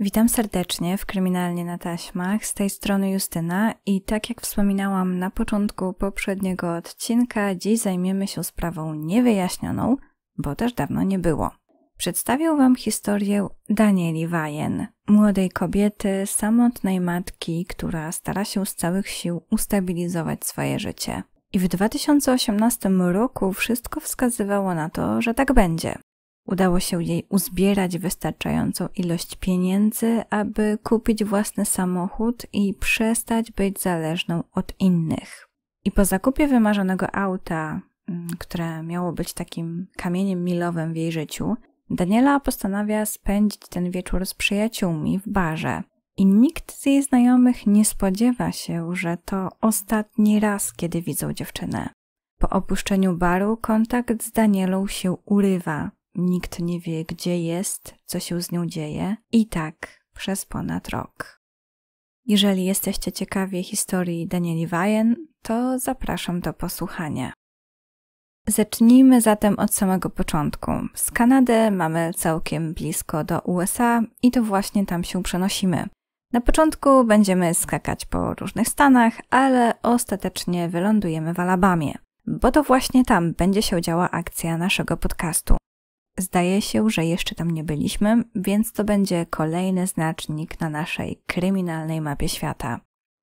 Witam serdecznie w Kryminalnie na Taśmach, z tej strony Justyna i tak jak wspominałam na początku poprzedniego odcinka, dziś zajmiemy się sprawą niewyjaśnioną, bo też dawno nie było. Przedstawię Wam historię Danieli Wajen, młodej kobiety, samotnej matki, która stara się z całych sił ustabilizować swoje życie. I w 2018 roku wszystko wskazywało na to, że tak będzie. Udało się jej uzbierać wystarczającą ilość pieniędzy, aby kupić własny samochód i przestać być zależną od innych. I po zakupie wymarzonego auta, mm, które miało być takim kamieniem milowym w jej życiu, Daniela postanawia spędzić ten wieczór z przyjaciółmi w barze. I nikt z jej znajomych nie spodziewa się, że to ostatni raz, kiedy widzą dziewczynę. Po opuszczeniu baru kontakt z Danielą się urywa nikt nie wie, gdzie jest, co się z nią dzieje, i tak przez ponad rok. Jeżeli jesteście ciekawi historii Danieli Wajen, to zapraszam do posłuchania. Zacznijmy zatem od samego początku. Z Kanady mamy całkiem blisko do USA i to właśnie tam się przenosimy. Na początku będziemy skakać po różnych stanach, ale ostatecznie wylądujemy w Alabamie, bo to właśnie tam będzie się działa akcja naszego podcastu. Zdaje się, że jeszcze tam nie byliśmy, więc to będzie kolejny znacznik na naszej kryminalnej mapie świata.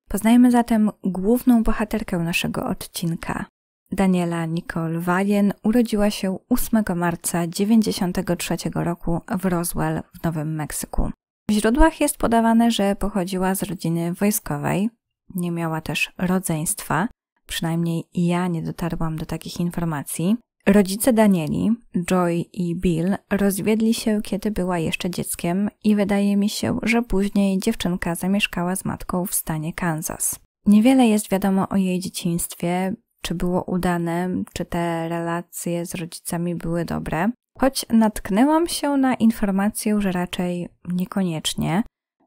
Poznajmy zatem główną bohaterkę naszego odcinka. Daniela Nicole Walien urodziła się 8 marca 1993 roku w Roswell w Nowym Meksyku. W źródłach jest podawane, że pochodziła z rodziny wojskowej, nie miała też rodzeństwa, przynajmniej ja nie dotarłam do takich informacji. Rodzice Danieli, Joy i Bill, rozwiedli się, kiedy była jeszcze dzieckiem i wydaje mi się, że później dziewczynka zamieszkała z matką w stanie Kansas. Niewiele jest wiadomo o jej dzieciństwie, czy było udane, czy te relacje z rodzicami były dobre, choć natknęłam się na informację, że raczej niekoniecznie,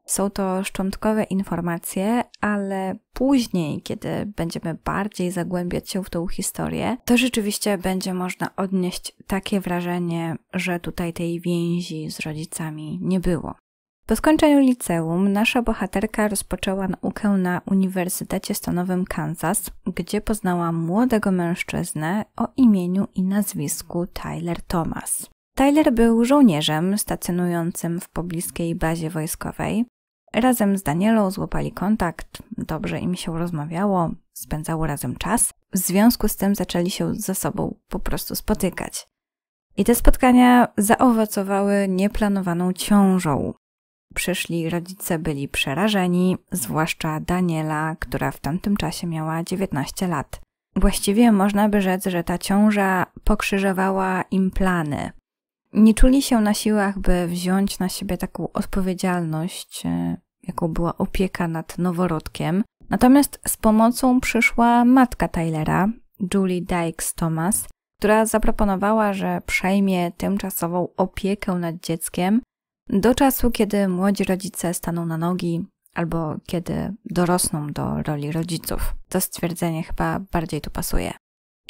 są to szczątkowe informacje, ale później, kiedy będziemy bardziej zagłębiać się w tą historię, to rzeczywiście będzie można odnieść takie wrażenie, że tutaj tej więzi z rodzicami nie było. Po skończeniu liceum nasza bohaterka rozpoczęła naukę na Uniwersytecie Stanowym Kansas, gdzie poznała młodego mężczyznę o imieniu i nazwisku Tyler Thomas. Tyler był żołnierzem stacjonującym w pobliskiej bazie wojskowej. Razem z Danielą złapali kontakt, dobrze im się rozmawiało, spędzało razem czas. W związku z tym zaczęli się ze sobą po prostu spotykać. I te spotkania zaowocowały nieplanowaną ciążą. Przyszli rodzice byli przerażeni, zwłaszcza Daniela, która w tamtym czasie miała 19 lat. Właściwie można by rzec, że ta ciąża pokrzyżowała im plany. Nie czuli się na siłach, by wziąć na siebie taką odpowiedzialność, e, jaką była opieka nad noworodkiem. Natomiast z pomocą przyszła matka Taylora, Julie Dykes Thomas, która zaproponowała, że przejmie tymczasową opiekę nad dzieckiem do czasu, kiedy młodzi rodzice staną na nogi albo kiedy dorosną do roli rodziców. To stwierdzenie chyba bardziej tu pasuje.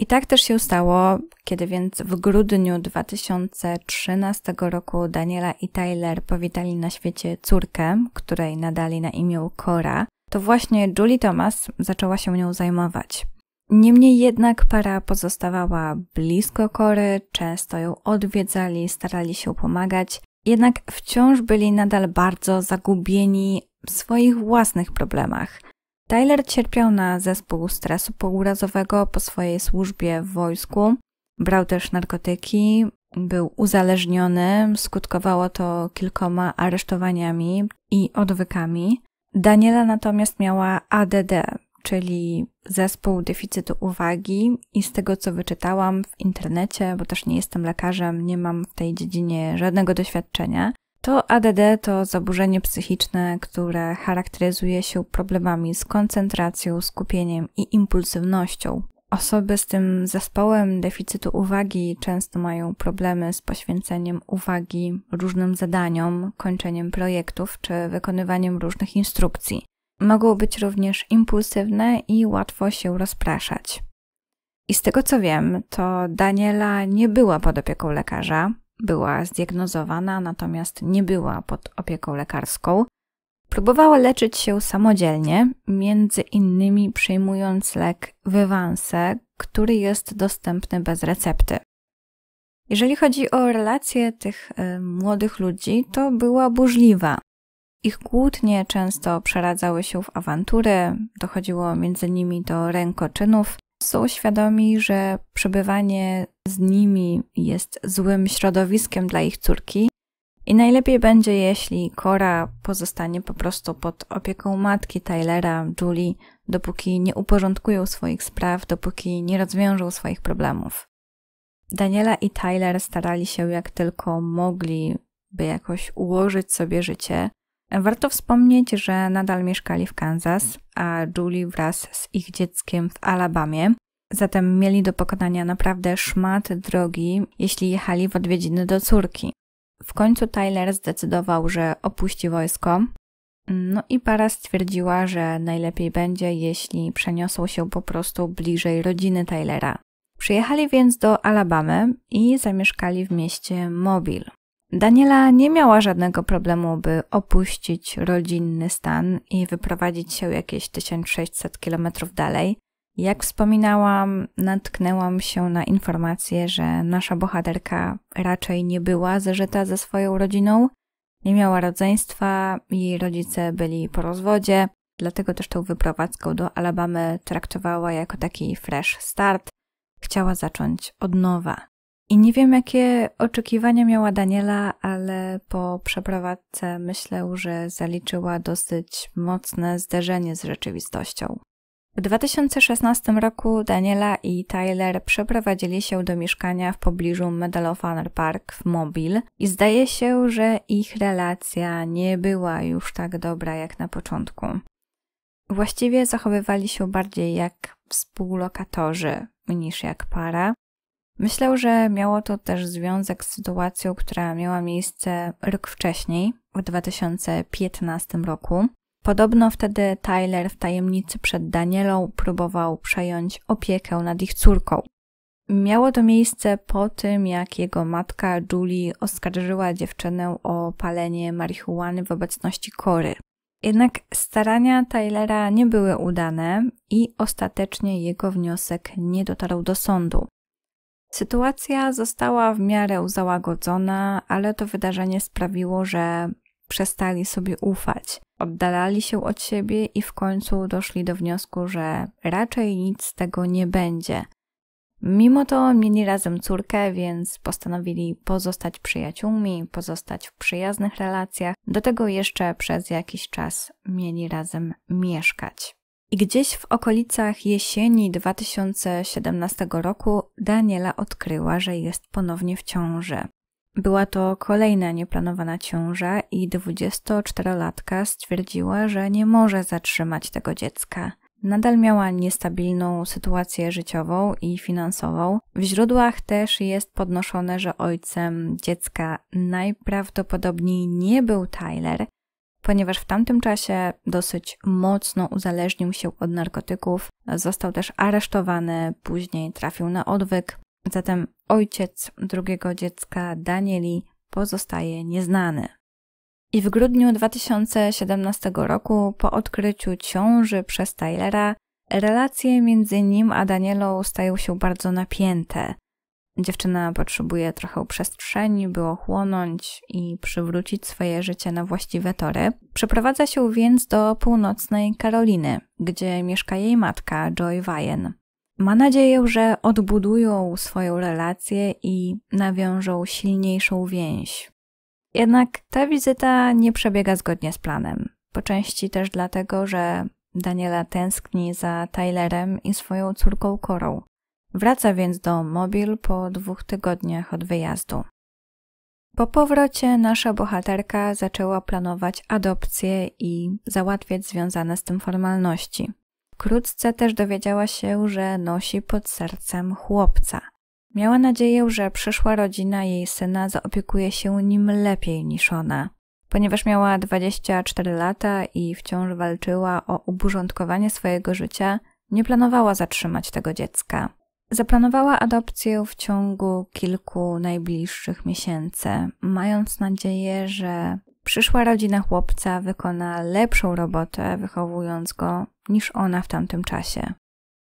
I tak też się stało, kiedy więc w grudniu 2013 roku Daniela i Tyler powitali na świecie córkę, której nadali na imię Cora, to właśnie Julie Thomas zaczęła się nią zajmować. Niemniej jednak para pozostawała blisko Kory, często ją odwiedzali, starali się pomagać, jednak wciąż byli nadal bardzo zagubieni w swoich własnych problemach. Tyler cierpiał na zespół stresu pourazowego po swojej służbie w wojsku. Brał też narkotyki, był uzależniony, skutkowało to kilkoma aresztowaniami i odwykami. Daniela natomiast miała ADD, czyli zespół deficytu uwagi i z tego co wyczytałam w internecie, bo też nie jestem lekarzem, nie mam w tej dziedzinie żadnego doświadczenia, to ADD to zaburzenie psychiczne, które charakteryzuje się problemami z koncentracją, skupieniem i impulsywnością. Osoby z tym zespołem deficytu uwagi często mają problemy z poświęceniem uwagi różnym zadaniom, kończeniem projektów czy wykonywaniem różnych instrukcji. Mogą być również impulsywne i łatwo się rozpraszać. I z tego co wiem, to Daniela nie była pod opieką lekarza, była zdiagnozowana, natomiast nie była pod opieką lekarską. Próbowała leczyć się samodzielnie, między innymi przyjmując lek Wywanse, który jest dostępny bez recepty. Jeżeli chodzi o relacje tych y, młodych ludzi, to była burzliwa. Ich kłótnie często przeradzały się w awantury, dochodziło między nimi do rękoczynów, są świadomi, że przebywanie z nimi jest złym środowiskiem dla ich córki i najlepiej będzie, jeśli Kora pozostanie po prostu pod opieką matki Tylera, Julie, dopóki nie uporządkują swoich spraw, dopóki nie rozwiążą swoich problemów. Daniela i Tyler starali się jak tylko mogli, by jakoś ułożyć sobie życie, Warto wspomnieć, że nadal mieszkali w Kansas, a Julie wraz z ich dzieckiem w Alabamie, zatem mieli do pokonania naprawdę szmat drogi, jeśli jechali w odwiedziny do córki. W końcu Tyler zdecydował, że opuści wojsko, no i para stwierdziła, że najlepiej będzie, jeśli przeniosą się po prostu bliżej rodziny Tylera. Przyjechali więc do Alabamy i zamieszkali w mieście Mobile. Daniela nie miała żadnego problemu, by opuścić rodzinny stan i wyprowadzić się jakieś 1600 km dalej. Jak wspominałam, natknęłam się na informację, że nasza bohaterka raczej nie była zażyta ze swoją rodziną, nie miała rodzeństwa, jej rodzice byli po rozwodzie, dlatego też tą wyprowadzką do Alabamy traktowała jako taki fresh start. Chciała zacząć od nowa. I nie wiem, jakie oczekiwania miała Daniela, ale po przeprowadzce myślę, że zaliczyła dosyć mocne zderzenie z rzeczywistością. W 2016 roku Daniela i Tyler przeprowadzili się do mieszkania w pobliżu Medal of Honor Park w Mobile i zdaje się, że ich relacja nie była już tak dobra jak na początku. Właściwie zachowywali się bardziej jak współlokatorzy niż jak para, Myślę, że miało to też związek z sytuacją, która miała miejsce rok wcześniej, w 2015 roku. Podobno wtedy Tyler w tajemnicy przed Danielą próbował przejąć opiekę nad ich córką. Miało to miejsce po tym, jak jego matka Julie oskarżyła dziewczynę o palenie marihuany w obecności Kory. Jednak starania Tylera nie były udane i ostatecznie jego wniosek nie dotarł do sądu. Sytuacja została w miarę załagodzona, ale to wydarzenie sprawiło, że przestali sobie ufać, oddalali się od siebie i w końcu doszli do wniosku, że raczej nic z tego nie będzie. Mimo to mieli razem córkę, więc postanowili pozostać przyjaciółmi, pozostać w przyjaznych relacjach. Do tego jeszcze przez jakiś czas mieli razem mieszkać. I gdzieś w okolicach jesieni 2017 roku Daniela odkryła, że jest ponownie w ciąży. Była to kolejna nieplanowana ciąża i 24-latka stwierdziła, że nie może zatrzymać tego dziecka. Nadal miała niestabilną sytuację życiową i finansową. W źródłach też jest podnoszone, że ojcem dziecka najprawdopodobniej nie był Tyler, ponieważ w tamtym czasie dosyć mocno uzależnił się od narkotyków, został też aresztowany, później trafił na odwyk. Zatem ojciec drugiego dziecka, Danieli, pozostaje nieznany. I w grudniu 2017 roku, po odkryciu ciąży przez Tylera, relacje między nim a Danielą stają się bardzo napięte. Dziewczyna potrzebuje trochę przestrzeni, by ochłonąć i przywrócić swoje życie na właściwe tory. Przeprowadza się więc do północnej Karoliny, gdzie mieszka jej matka Joy Wyen. Ma nadzieję, że odbudują swoją relację i nawiążą silniejszą więź. Jednak ta wizyta nie przebiega zgodnie z planem. Po części też dlatego, że Daniela tęskni za Tylerem i swoją córką Korą. Wraca więc do Mobil po dwóch tygodniach od wyjazdu. Po powrocie nasza bohaterka zaczęła planować adopcję i załatwiać związane z tym formalności. Wkrótce też dowiedziała się, że nosi pod sercem chłopca. Miała nadzieję, że przyszła rodzina jej syna zaopiekuje się nim lepiej niż ona. Ponieważ miała 24 lata i wciąż walczyła o uporządkowanie swojego życia, nie planowała zatrzymać tego dziecka. Zaplanowała adopcję w ciągu kilku najbliższych miesięcy, mając nadzieję, że przyszła rodzina chłopca wykona lepszą robotę wychowując go niż ona w tamtym czasie.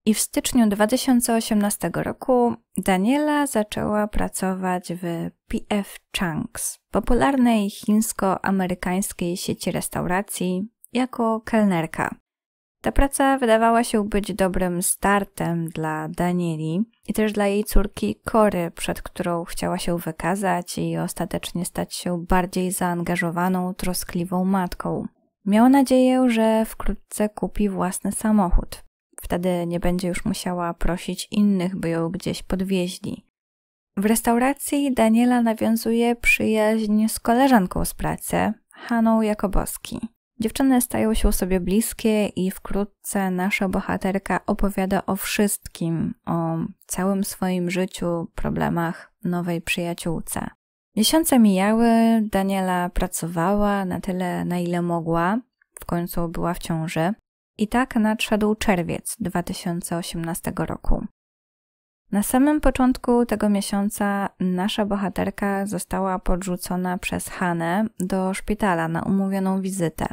I w styczniu 2018 roku Daniela zaczęła pracować w PF Chunks, popularnej chińsko-amerykańskiej sieci restauracji, jako kelnerka. Ta praca wydawała się być dobrym startem dla Danieli i też dla jej córki Kory, przed którą chciała się wykazać i ostatecznie stać się bardziej zaangażowaną, troskliwą matką. Miała nadzieję, że wkrótce kupi własny samochód. Wtedy nie będzie już musiała prosić innych, by ją gdzieś podwieźli. W restauracji Daniela nawiązuje przyjaźń z koleżanką z pracy, Haną Jakoboski. Dziewczyny stają się sobie bliskie i wkrótce nasza bohaterka opowiada o wszystkim, o całym swoim życiu, problemach nowej przyjaciółce. Miesiące mijały, Daniela pracowała na tyle, na ile mogła, w końcu była w ciąży. I tak nadszedł czerwiec 2018 roku. Na samym początku tego miesiąca nasza bohaterka została podrzucona przez Hanę do szpitala na umówioną wizytę.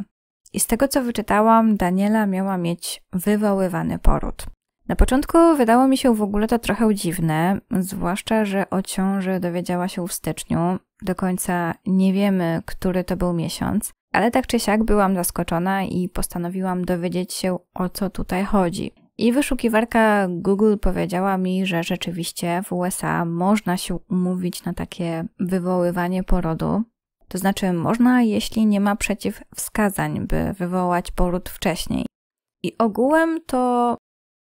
I z tego co wyczytałam, Daniela miała mieć wywoływany poród. Na początku wydało mi się w ogóle to trochę dziwne, zwłaszcza, że o ciąży dowiedziała się w styczniu. Do końca nie wiemy, który to był miesiąc, ale tak czy siak byłam zaskoczona i postanowiłam dowiedzieć się, o co tutaj chodzi. I wyszukiwarka Google powiedziała mi, że rzeczywiście w USA można się umówić na takie wywoływanie porodu. To znaczy można, jeśli nie ma przeciwwskazań, by wywołać poród wcześniej. I ogółem to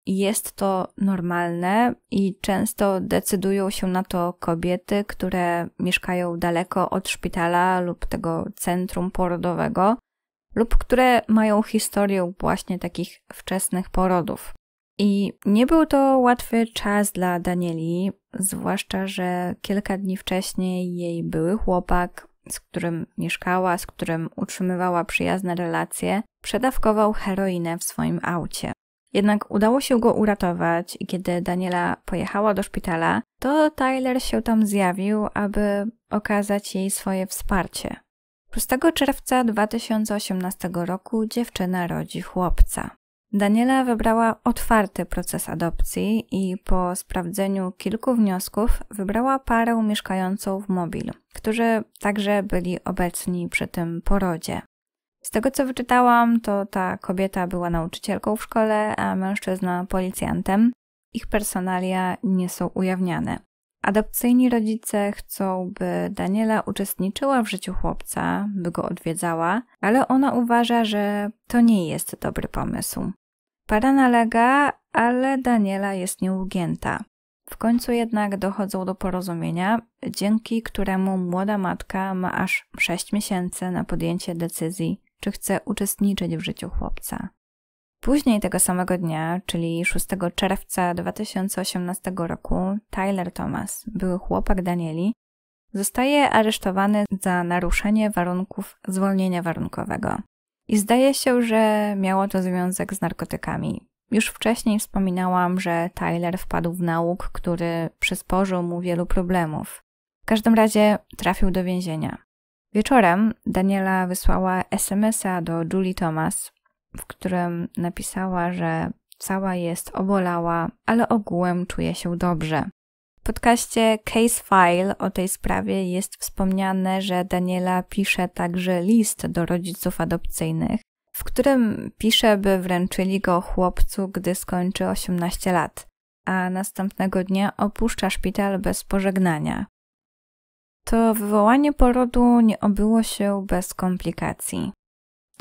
jest to normalne i często decydują się na to kobiety, które mieszkają daleko od szpitala lub tego centrum porodowego, lub które mają historię właśnie takich wczesnych porodów. I nie był to łatwy czas dla Danieli, zwłaszcza, że kilka dni wcześniej jej były chłopak z którym mieszkała, z którym utrzymywała przyjazne relacje, przedawkował heroinę w swoim aucie. Jednak udało się go uratować i kiedy Daniela pojechała do szpitala, to Tyler się tam zjawił, aby okazać jej swoje wsparcie. 6 czerwca 2018 roku dziewczyna rodzi chłopca. Daniela wybrała otwarty proces adopcji i po sprawdzeniu kilku wniosków wybrała parę mieszkającą w Mobil, którzy także byli obecni przy tym porodzie. Z tego co wyczytałam, to ta kobieta była nauczycielką w szkole, a mężczyzna policjantem. Ich personalia nie są ujawniane. Adopcyjni rodzice chcą, by Daniela uczestniczyła w życiu chłopca, by go odwiedzała, ale ona uważa, że to nie jest dobry pomysł. Para nalega, ale Daniela jest nieugięta. W końcu jednak dochodzą do porozumienia, dzięki któremu młoda matka ma aż 6 miesięcy na podjęcie decyzji, czy chce uczestniczyć w życiu chłopca. Później tego samego dnia, czyli 6 czerwca 2018 roku, Tyler Thomas, były chłopak Danieli, zostaje aresztowany za naruszenie warunków zwolnienia warunkowego. I zdaje się, że miało to związek z narkotykami. Już wcześniej wspominałam, że Tyler wpadł w nauk, który przysporzył mu wielu problemów. W każdym razie trafił do więzienia. Wieczorem Daniela wysłała SMS-a do Julie Thomas, w którym napisała, że cała jest obolała, ale ogółem czuje się dobrze. W podcaście Case File o tej sprawie jest wspomniane, że Daniela pisze także list do rodziców adopcyjnych, w którym pisze, by wręczyli go chłopcu, gdy skończy 18 lat, a następnego dnia opuszcza szpital bez pożegnania. To wywołanie porodu nie obyło się bez komplikacji.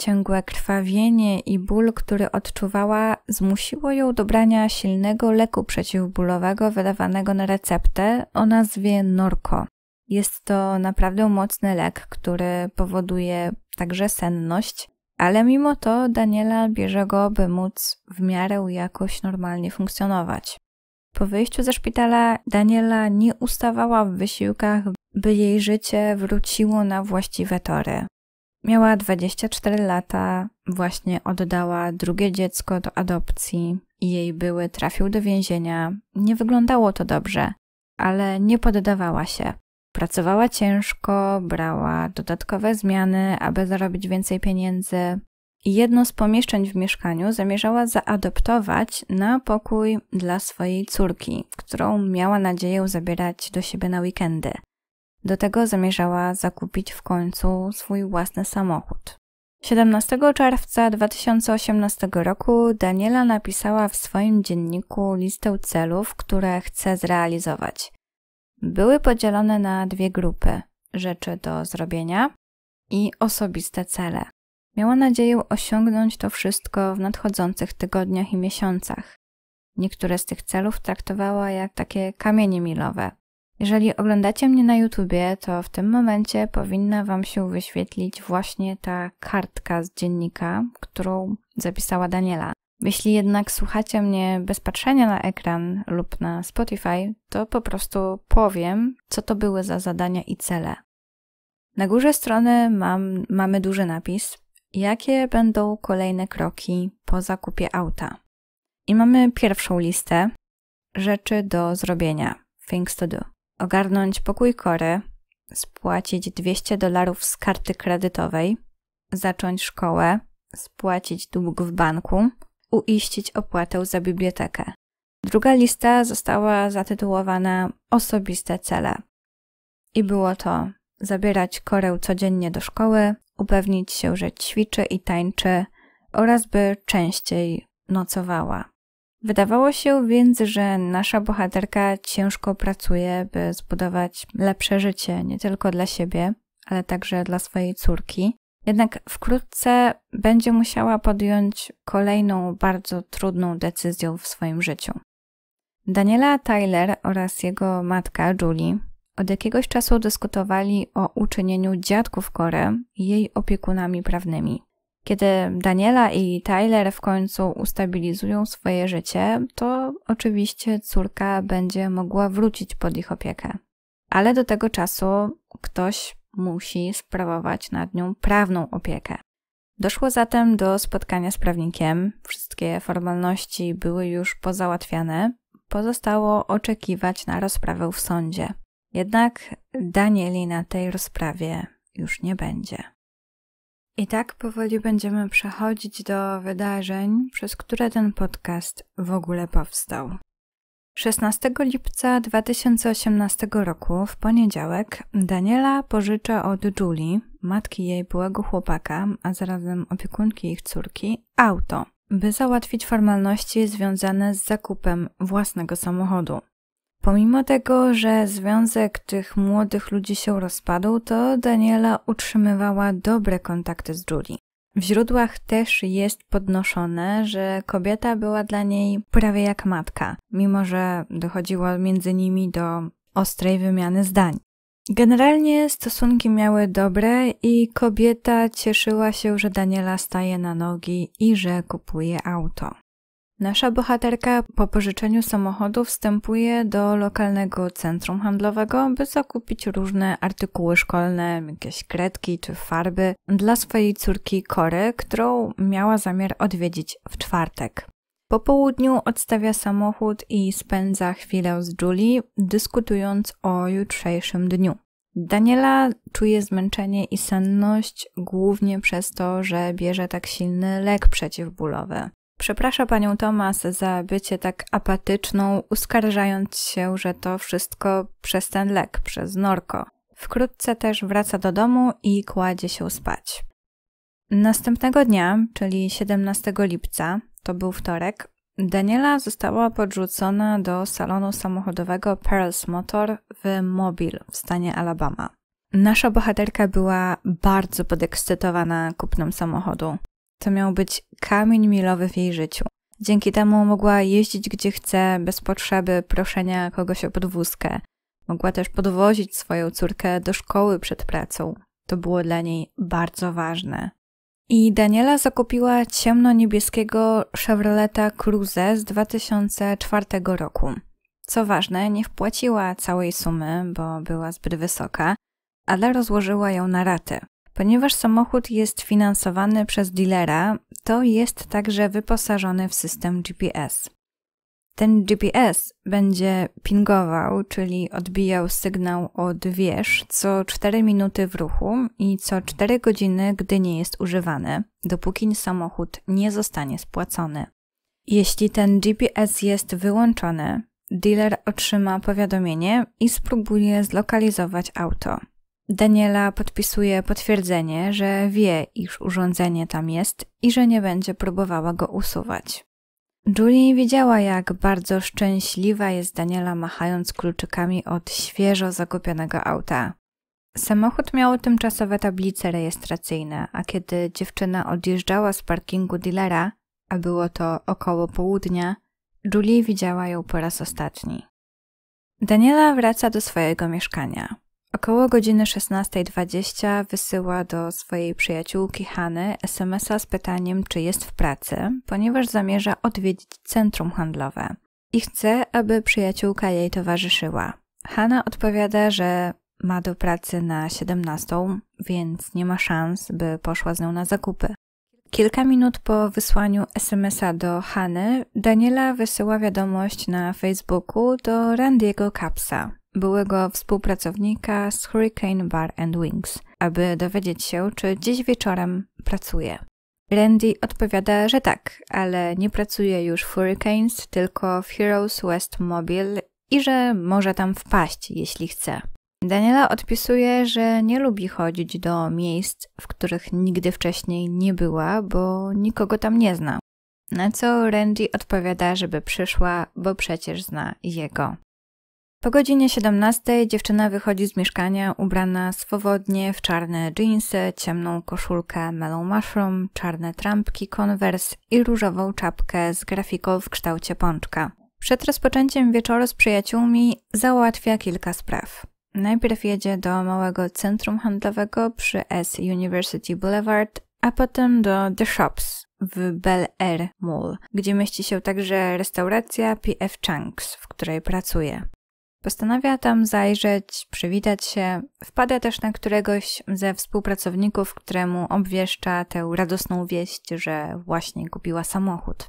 Ciągłe krwawienie i ból, który odczuwała, zmusiło ją do brania silnego leku przeciwbólowego wydawanego na receptę o nazwie Norco. Jest to naprawdę mocny lek, który powoduje także senność, ale mimo to Daniela bierze go, by móc w miarę jakoś normalnie funkcjonować. Po wyjściu ze szpitala Daniela nie ustawała w wysiłkach, by jej życie wróciło na właściwe tory. Miała 24 lata, właśnie oddała drugie dziecko do adopcji i jej były trafił do więzienia. Nie wyglądało to dobrze, ale nie poddawała się. Pracowała ciężko, brała dodatkowe zmiany, aby zarobić więcej pieniędzy. I jedno z pomieszczeń w mieszkaniu zamierzała zaadoptować na pokój dla swojej córki, którą miała nadzieję zabierać do siebie na weekendy. Do tego zamierzała zakupić w końcu swój własny samochód. 17 czerwca 2018 roku Daniela napisała w swoim dzienniku listę celów, które chce zrealizować. Były podzielone na dwie grupy: rzeczy do zrobienia i osobiste cele. Miała nadzieję osiągnąć to wszystko w nadchodzących tygodniach i miesiącach. Niektóre z tych celów traktowała jak takie kamienie milowe, jeżeli oglądacie mnie na YouTubie, to w tym momencie powinna Wam się wyświetlić właśnie ta kartka z dziennika, którą zapisała Daniela. Jeśli jednak słuchacie mnie bez patrzenia na ekran lub na Spotify, to po prostu powiem, co to były za zadania i cele. Na górze strony mam, mamy duży napis, jakie będą kolejne kroki po zakupie auta. I mamy pierwszą listę rzeczy do zrobienia, things to do ogarnąć pokój Kory, spłacić 200 dolarów z karty kredytowej, zacząć szkołę, spłacić dług w banku, uiścić opłatę za bibliotekę. Druga lista została zatytułowana Osobiste cele. I było to zabierać korę codziennie do szkoły, upewnić się, że ćwiczy i tańczy oraz by częściej nocowała. Wydawało się więc, że nasza bohaterka ciężko pracuje, by zbudować lepsze życie nie tylko dla siebie, ale także dla swojej córki. Jednak wkrótce będzie musiała podjąć kolejną bardzo trudną decyzję w swoim życiu. Daniela Tyler oraz jego matka Julie od jakiegoś czasu dyskutowali o uczynieniu dziadków Kore jej opiekunami prawnymi. Kiedy Daniela i Tyler w końcu ustabilizują swoje życie, to oczywiście córka będzie mogła wrócić pod ich opiekę. Ale do tego czasu ktoś musi sprawować nad nią prawną opiekę. Doszło zatem do spotkania z prawnikiem. Wszystkie formalności były już pozałatwiane. Pozostało oczekiwać na rozprawę w sądzie. Jednak Danieli na tej rozprawie już nie będzie. I tak powoli będziemy przechodzić do wydarzeń, przez które ten podcast w ogóle powstał. 16 lipca 2018 roku, w poniedziałek, Daniela pożycza od Julie, matki jej byłego chłopaka, a zarazem opiekunki ich córki, auto, by załatwić formalności związane z zakupem własnego samochodu. Pomimo tego, że związek tych młodych ludzi się rozpadł, to Daniela utrzymywała dobre kontakty z Julie. W źródłach też jest podnoszone, że kobieta była dla niej prawie jak matka, mimo że dochodziło między nimi do ostrej wymiany zdań. Generalnie stosunki miały dobre i kobieta cieszyła się, że Daniela staje na nogi i że kupuje auto. Nasza bohaterka po pożyczeniu samochodu wstępuje do lokalnego centrum handlowego, by zakupić różne artykuły szkolne, jakieś kredki czy farby dla swojej córki Kory, którą miała zamiar odwiedzić w czwartek. Po południu odstawia samochód i spędza chwilę z Julie, dyskutując o jutrzejszym dniu. Daniela czuje zmęczenie i senność głównie przez to, że bierze tak silny lek przeciwbólowy. Przeprasza panią Tomas za bycie tak apatyczną, uskarżając się, że to wszystko przez ten lek, przez norko. Wkrótce też wraca do domu i kładzie się spać. Następnego dnia, czyli 17 lipca, to był wtorek, Daniela została podrzucona do salonu samochodowego Pearls Motor w Mobile w stanie Alabama. Nasza bohaterka była bardzo podekscytowana kupnem samochodu. To miał być kamień milowy w jej życiu. Dzięki temu mogła jeździć gdzie chce, bez potrzeby proszenia kogoś o podwózkę. Mogła też podwozić swoją córkę do szkoły przed pracą. To było dla niej bardzo ważne. I Daniela zakupiła ciemno-niebieskiego Chevroleta Cruze z 2004 roku. Co ważne, nie wpłaciła całej sumy, bo była zbyt wysoka, ale rozłożyła ją na raty. Ponieważ samochód jest finansowany przez dealera, to jest także wyposażony w system GPS. Ten GPS będzie pingował, czyli odbijał sygnał od wież co 4 minuty w ruchu i co 4 godziny, gdy nie jest używany, dopóki samochód nie zostanie spłacony. Jeśli ten GPS jest wyłączony, dealer otrzyma powiadomienie i spróbuje zlokalizować auto. Daniela podpisuje potwierdzenie, że wie, iż urządzenie tam jest i że nie będzie próbowała go usuwać. Julie widziała, jak bardzo szczęśliwa jest Daniela machając kluczykami od świeżo zakupionego auta. Samochód miał tymczasowe tablice rejestracyjne, a kiedy dziewczyna odjeżdżała z parkingu dealera, a było to około południa, Julie widziała ją po raz ostatni. Daniela wraca do swojego mieszkania. Około godziny 16.20 wysyła do swojej przyjaciółki Hany SMS-a z pytaniem, czy jest w pracy, ponieważ zamierza odwiedzić centrum handlowe i chce, aby przyjaciółka jej towarzyszyła. Hanna odpowiada, że ma do pracy na 17, więc nie ma szans, by poszła z nią na zakupy. Kilka minut po wysłaniu SMS-a do Hany, Daniela wysyła wiadomość na Facebooku do Randiego Kapsa, byłego współpracownika z Hurricane Bar and Wings, aby dowiedzieć się, czy dziś wieczorem pracuje. Randy odpowiada, że tak, ale nie pracuje już w Hurricanes, tylko w Heroes West Mobile i że może tam wpaść, jeśli chce. Daniela odpisuje, że nie lubi chodzić do miejsc, w których nigdy wcześniej nie była, bo nikogo tam nie zna. Na co Randy odpowiada, żeby przyszła, bo przecież zna jego. Po godzinie 17 dziewczyna wychodzi z mieszkania ubrana swobodnie w czarne dżinsy, ciemną koszulkę melon mushroom, czarne trampki Converse i różową czapkę z grafiką w kształcie pączka. Przed rozpoczęciem wieczoru z przyjaciółmi załatwia kilka spraw. Najpierw jedzie do małego centrum handlowego przy S University Boulevard, a potem do The Shops w Bel Air Mall, gdzie mieści się także restauracja PF Chang's, w której pracuje. Postanawia tam zajrzeć, przywitać się, wpada też na któregoś ze współpracowników, któremu obwieszcza tę radosną wieść, że właśnie kupiła samochód.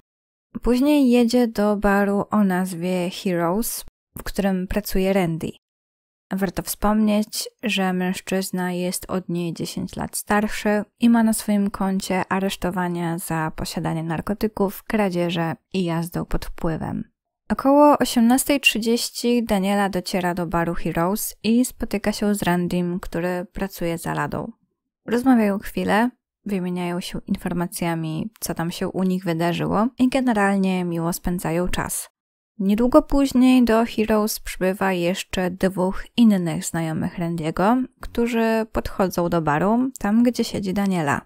Później jedzie do baru o nazwie Heroes, w którym pracuje Randy. Warto wspomnieć, że mężczyzna jest od niej 10 lat starszy i ma na swoim koncie aresztowania za posiadanie narkotyków, kradzieże i jazdę pod wpływem. Około 18.30 Daniela dociera do baru Heroes i spotyka się z Randym, który pracuje za ladą. Rozmawiają chwilę, wymieniają się informacjami, co tam się u nich wydarzyło i generalnie miło spędzają czas. Niedługo później do Heroes przybywa jeszcze dwóch innych znajomych Randiego, którzy podchodzą do baru, tam gdzie siedzi Daniela.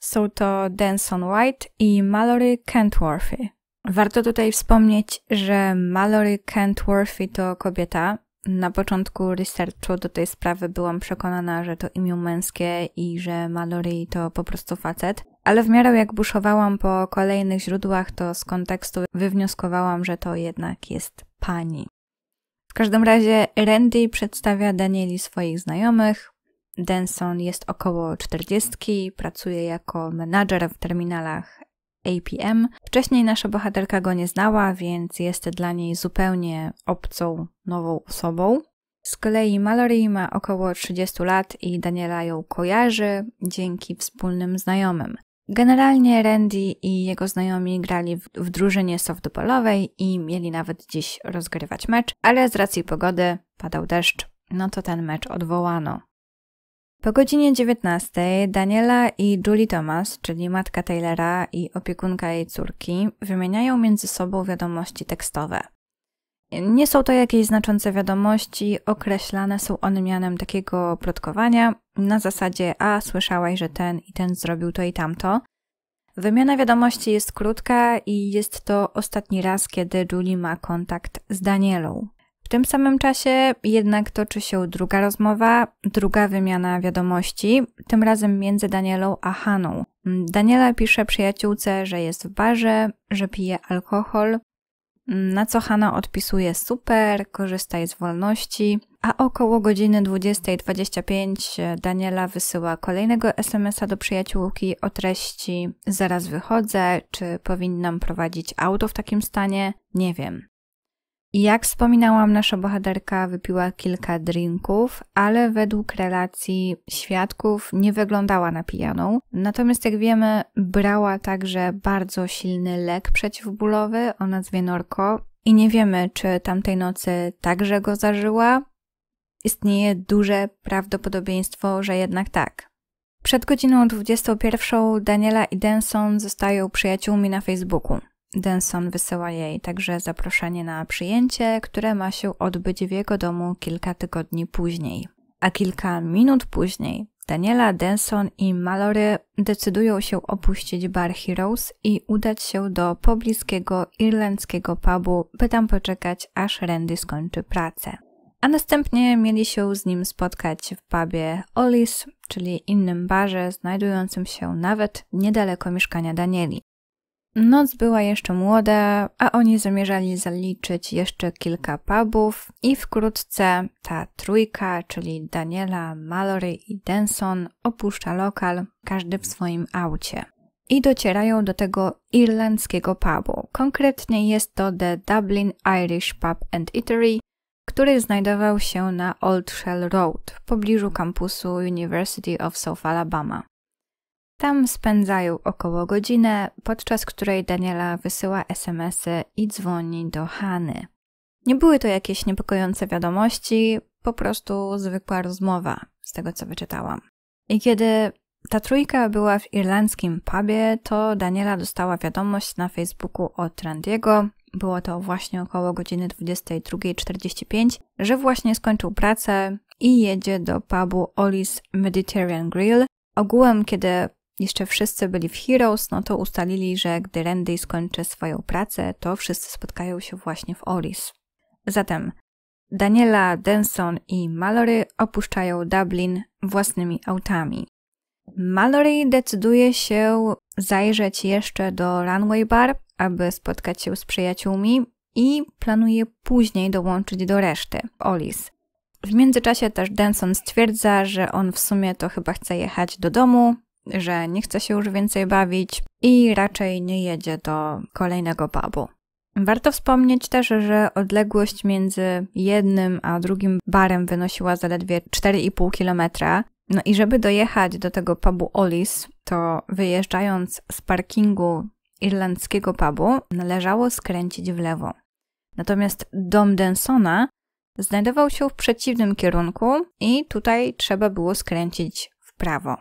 Są to Denson White i Mallory Kentworthy. Warto tutaj wspomnieć, że Mallory Kentworthy to kobieta. Na początku researchu do tej sprawy byłam przekonana, że to imię męskie i że Mallory to po prostu facet, ale w miarę jak buszowałam po kolejnych źródłach, to z kontekstu wywnioskowałam, że to jednak jest pani. W każdym razie Randy przedstawia Danieli swoich znajomych. Denson jest około czterdziestki, pracuje jako menadżer w terminalach APM. Wcześniej nasza bohaterka go nie znała, więc jest dla niej zupełnie obcą, nową osobą. Z kolei Mallory ma około 30 lat i Daniela ją kojarzy dzięki wspólnym znajomym. Generalnie Randy i jego znajomi grali w, w drużynie softballowej i mieli nawet dziś rozgrywać mecz, ale z racji pogody padał deszcz, no to ten mecz odwołano. Po godzinie 19 Daniela i Julie Thomas, czyli matka Taylora i opiekunka jej córki, wymieniają między sobą wiadomości tekstowe. Nie są to jakieś znaczące wiadomości, określane są one mianem takiego plotkowania na zasadzie a słyszałaś, że ten i ten zrobił to i tamto. Wymiana wiadomości jest krótka i jest to ostatni raz, kiedy Julie ma kontakt z Danielą. W tym samym czasie jednak toczy się druga rozmowa, druga wymiana wiadomości, tym razem między Danielą a Haną. Daniela pisze przyjaciółce, że jest w barze, że pije alkohol, na co Hanna odpisuje super, korzystaj z wolności, a około godziny 20.25 Daniela wysyła kolejnego SMS-a do przyjaciółki o treści zaraz wychodzę, czy powinnam prowadzić auto w takim stanie, nie wiem. Jak wspominałam, nasza bohaterka wypiła kilka drinków, ale według relacji świadków nie wyglądała na pijaną. Natomiast jak wiemy, brała także bardzo silny lek przeciwbólowy o nazwie Norco i nie wiemy, czy tamtej nocy także go zażyła. Istnieje duże prawdopodobieństwo, że jednak tak. Przed godziną 21 Daniela i Denson zostają przyjaciółmi na Facebooku. Denson wysyła jej także zaproszenie na przyjęcie, które ma się odbyć w jego domu kilka tygodni później. A kilka minut później Daniela, Denson i Mallory decydują się opuścić Bar Heroes i udać się do pobliskiego irlandzkiego pubu, by tam poczekać aż Randy skończy pracę. A następnie mieli się z nim spotkać w pubie Olis, czyli innym barze znajdującym się nawet niedaleko mieszkania Danieli. Noc była jeszcze młoda, a oni zamierzali zaliczyć jeszcze kilka pubów i wkrótce ta trójka, czyli Daniela, Mallory i Denson opuszcza lokal, każdy w swoim aucie. I docierają do tego irlandzkiego pubu. Konkretnie jest to The Dublin Irish Pub and Eatery, który znajdował się na Old Shell Road w pobliżu kampusu University of South Alabama. Tam spędzają około godzinę, podczas której Daniela wysyła SMSy i dzwoni do Hany. Nie były to jakieś niepokojące wiadomości, po prostu zwykła rozmowa, z tego co wyczytałam. I kiedy ta trójka była w irlandzkim pubie, to Daniela dostała wiadomość na Facebooku od Randiego, było to właśnie około godziny 22.45, że właśnie skończył pracę i jedzie do pubu Olis Mediterranean Grill. Ogółem, kiedy jeszcze wszyscy byli w Heroes, no to ustalili, że gdy Randy skończy swoją pracę, to wszyscy spotkają się właśnie w Oris. Zatem Daniela, Denson i Mallory opuszczają Dublin własnymi autami. Mallory decyduje się zajrzeć jeszcze do Runway Bar, aby spotkać się z przyjaciółmi i planuje później dołączyć do reszty, Olis. W międzyczasie też Denson stwierdza, że on w sumie to chyba chce jechać do domu, że nie chce się już więcej bawić i raczej nie jedzie do kolejnego pubu. Warto wspomnieć też, że odległość między jednym a drugim barem wynosiła zaledwie 4,5 km. No i żeby dojechać do tego pubu Olis, to wyjeżdżając z parkingu irlandzkiego pubu, należało skręcić w lewo. Natomiast dom Densona znajdował się w przeciwnym kierunku i tutaj trzeba było skręcić w prawo.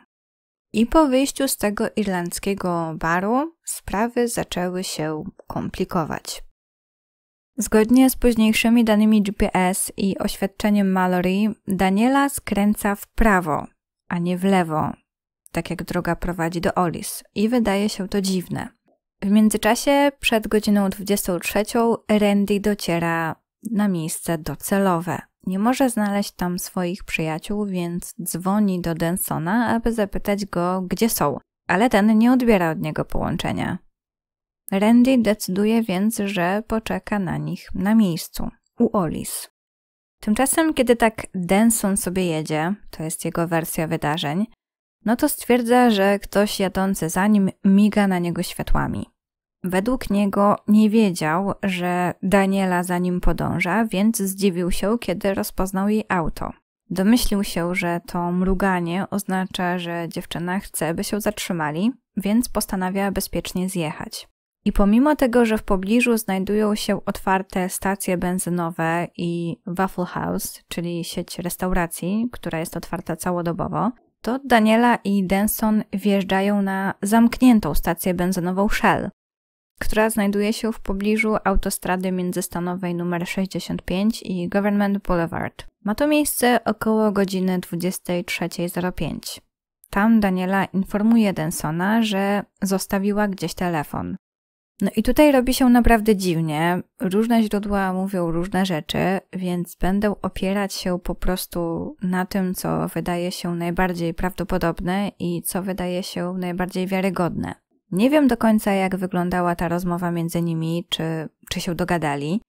I po wyjściu z tego irlandzkiego baru sprawy zaczęły się komplikować. Zgodnie z późniejszymi danymi GPS i oświadczeniem Mallory, Daniela skręca w prawo, a nie w lewo, tak jak droga prowadzi do Olis, i wydaje się to dziwne. W międzyczasie, przed godziną 23, Randy dociera na miejsce docelowe. Nie może znaleźć tam swoich przyjaciół, więc dzwoni do Densona, aby zapytać go, gdzie są, ale ten nie odbiera od niego połączenia. Randy decyduje więc, że poczeka na nich na miejscu, u Olis. Tymczasem, kiedy tak Denson sobie jedzie, to jest jego wersja wydarzeń, no to stwierdza, że ktoś jadący za nim miga na niego światłami. Według niego nie wiedział, że Daniela za nim podąża, więc zdziwił się, kiedy rozpoznał jej auto. Domyślił się, że to mruganie oznacza, że dziewczyna chce, by się zatrzymali, więc postanawia bezpiecznie zjechać. I pomimo tego, że w pobliżu znajdują się otwarte stacje benzynowe i Waffle House, czyli sieć restauracji, która jest otwarta całodobowo, to Daniela i Denson wjeżdżają na zamkniętą stację benzynową Shell, która znajduje się w pobliżu autostrady międzystanowej nr 65 i Government Boulevard. Ma to miejsce około godziny 23.05. Tam Daniela informuje Densona, że zostawiła gdzieś telefon. No i tutaj robi się naprawdę dziwnie. Różne źródła mówią różne rzeczy, więc będę opierać się po prostu na tym, co wydaje się najbardziej prawdopodobne i co wydaje się najbardziej wiarygodne. Nie wiem do końca, jak wyglądała ta rozmowa między nimi, czy, czy się dogadali,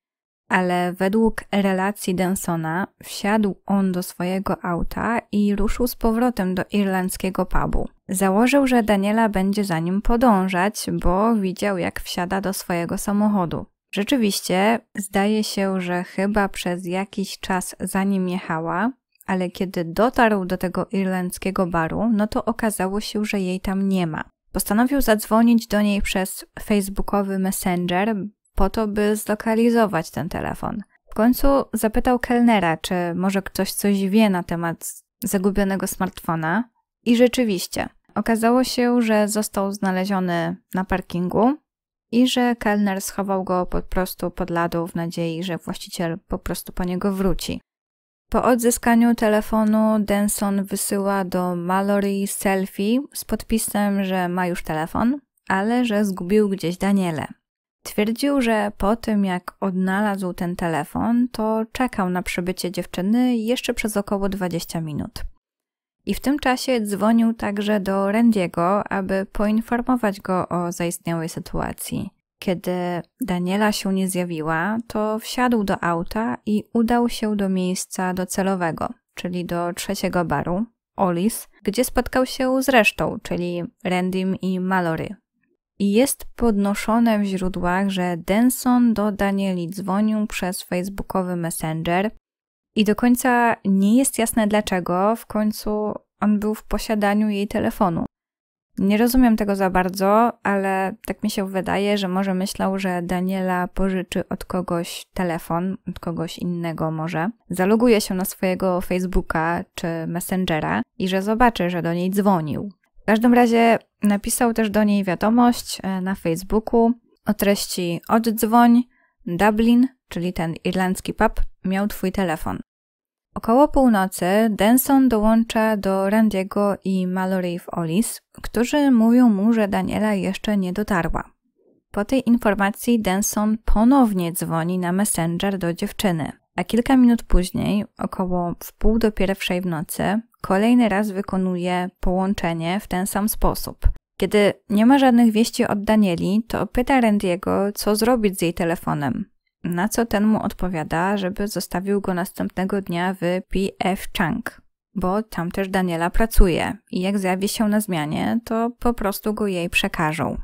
ale według relacji Densona wsiadł on do swojego auta i ruszył z powrotem do irlandzkiego pubu. Założył, że Daniela będzie za nim podążać, bo widział, jak wsiada do swojego samochodu. Rzeczywiście, zdaje się, że chyba przez jakiś czas za nim jechała, ale kiedy dotarł do tego irlandzkiego baru, no to okazało się, że jej tam nie ma. Postanowił zadzwonić do niej przez facebookowy messenger po to, by zlokalizować ten telefon. W końcu zapytał kelnera, czy może ktoś coś wie na temat zagubionego smartfona i rzeczywiście okazało się, że został znaleziony na parkingu i że kelner schował go po prostu pod ladą w nadziei, że właściciel po prostu po niego wróci. Po odzyskaniu telefonu Denson wysyła do Mallory selfie z podpisem, że ma już telefon, ale że zgubił gdzieś Daniele. Twierdził, że po tym jak odnalazł ten telefon, to czekał na przybycie dziewczyny jeszcze przez około 20 minut. I w tym czasie dzwonił także do Randiego, aby poinformować go o zaistniałej sytuacji. Kiedy Daniela się nie zjawiła, to wsiadł do auta i udał się do miejsca docelowego, czyli do trzeciego baru, Olis, gdzie spotkał się z resztą, czyli Randim i Malory. I jest podnoszone w źródłach, że Denson do Danieli dzwonił przez facebookowy messenger i do końca nie jest jasne dlaczego, w końcu on był w posiadaniu jej telefonu. Nie rozumiem tego za bardzo, ale tak mi się wydaje, że może myślał, że Daniela pożyczy od kogoś telefon, od kogoś innego może. Zaloguje się na swojego Facebooka czy Messengera i że zobaczy, że do niej dzwonił. W każdym razie napisał też do niej wiadomość e, na Facebooku o treści oddzwoń, Dublin, czyli ten irlandzki pub, miał twój telefon. Około północy Denson dołącza do Randiego i Mallory w Olis, którzy mówią mu, że Daniela jeszcze nie dotarła. Po tej informacji Denson ponownie dzwoni na Messenger do dziewczyny, a kilka minut później, około w pół do pierwszej w nocy, kolejny raz wykonuje połączenie w ten sam sposób. Kiedy nie ma żadnych wieści od Danieli, to pyta Randiego, co zrobić z jej telefonem na co ten mu odpowiada, żeby zostawił go następnego dnia w PF Chang, bo tam też Daniela pracuje i jak zjawi się na zmianie, to po prostu go jej przekażą.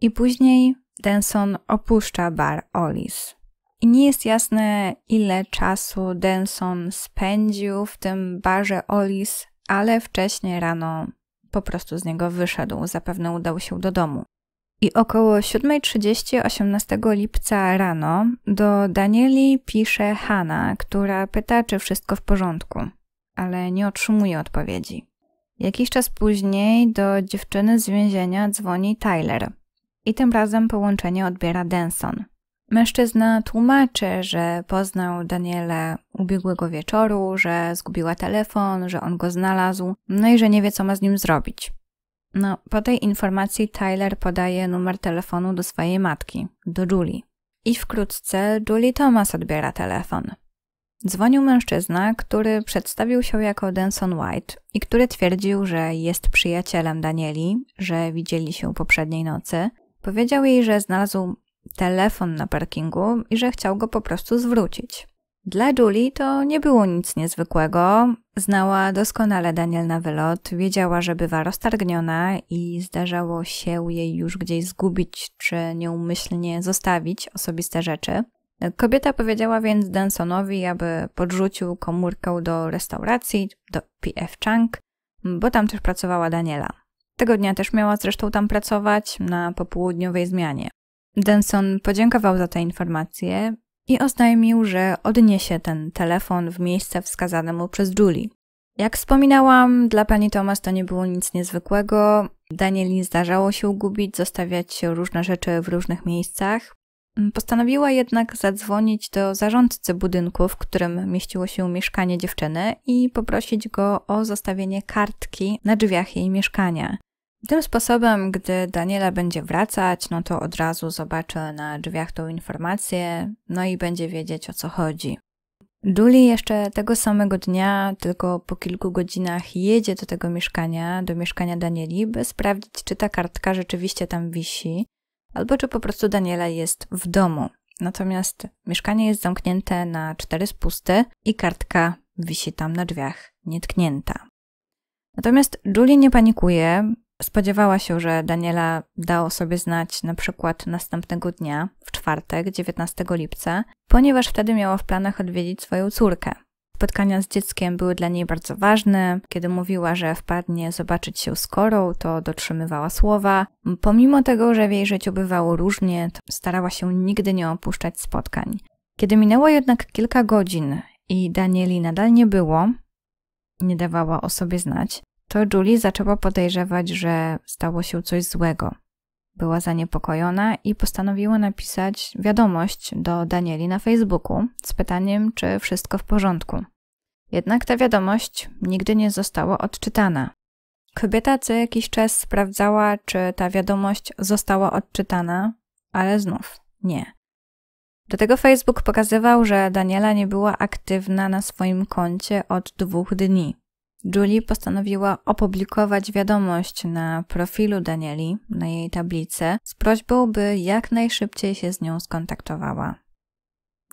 I później Denson opuszcza bar Olis. I nie jest jasne, ile czasu Denson spędził w tym barze Olis, ale wcześniej rano po prostu z niego wyszedł, zapewne udał się do domu. I około 7.30 18 lipca rano do Danieli pisze Hanna, która pyta, czy wszystko w porządku, ale nie otrzymuje odpowiedzi. Jakiś czas później do dziewczyny z więzienia dzwoni Tyler i tym razem połączenie odbiera Denson. Mężczyzna tłumaczy, że poznał Danielę ubiegłego wieczoru, że zgubiła telefon, że on go znalazł, no i że nie wie, co ma z nim zrobić. No, po tej informacji Tyler podaje numer telefonu do swojej matki, do Julie. I wkrótce Julie Thomas odbiera telefon. Dzwonił mężczyzna, który przedstawił się jako Denson White i który twierdził, że jest przyjacielem Danieli, że widzieli się poprzedniej nocy. Powiedział jej, że znalazł telefon na parkingu i że chciał go po prostu zwrócić. Dla Julie to nie było nic niezwykłego. Znała doskonale Daniel na wylot, wiedziała, że bywa roztargniona i zdarzało się jej już gdzieś zgubić czy nieumyślnie zostawić osobiste rzeczy. Kobieta powiedziała więc Densonowi, aby podrzucił komórkę do restauracji, do PF Chang, bo tam też pracowała Daniela. Tego dnia też miała zresztą tam pracować na popołudniowej zmianie. Denson podziękował za te informacje i oznajmił, że odniesie ten telefon w miejsce wskazane mu przez Julie. Jak wspominałam, dla pani Thomas to nie było nic niezwykłego. Danieli zdarzało się gubić, zostawiać różne rzeczy w różnych miejscach. Postanowiła jednak zadzwonić do zarządcy budynku, w którym mieściło się mieszkanie dziewczyny i poprosić go o zostawienie kartki na drzwiach jej mieszkania. Tym sposobem, gdy Daniela będzie wracać, no to od razu zobaczy na drzwiach tą informację, no i będzie wiedzieć o co chodzi. Julie jeszcze tego samego dnia, tylko po kilku godzinach, jedzie do tego mieszkania, do mieszkania Danieli, by sprawdzić, czy ta kartka rzeczywiście tam wisi, albo czy po prostu Daniela jest w domu. Natomiast mieszkanie jest zamknięte na cztery spusty i kartka wisi tam na drzwiach, nietknięta. Natomiast Julie nie panikuje, Spodziewała się, że Daniela da o sobie znać na przykład następnego dnia, w czwartek, 19 lipca, ponieważ wtedy miała w planach odwiedzić swoją córkę. Spotkania z dzieckiem były dla niej bardzo ważne. Kiedy mówiła, że wpadnie zobaczyć się z Korą, to dotrzymywała słowa. Pomimo tego, że w jej życiu bywało różnie, starała się nigdy nie opuszczać spotkań. Kiedy minęło jednak kilka godzin i Danieli nadal nie było, nie dawała o sobie znać, to Julie zaczęła podejrzewać, że stało się coś złego. Była zaniepokojona i postanowiła napisać wiadomość do Danieli na Facebooku z pytaniem, czy wszystko w porządku. Jednak ta wiadomość nigdy nie została odczytana. Kobieta co jakiś czas sprawdzała, czy ta wiadomość została odczytana, ale znów nie. Do tego Facebook pokazywał, że Daniela nie była aktywna na swoim koncie od dwóch dni. Julie postanowiła opublikować wiadomość na profilu Danieli, na jej tablicy, z prośbą, by jak najszybciej się z nią skontaktowała.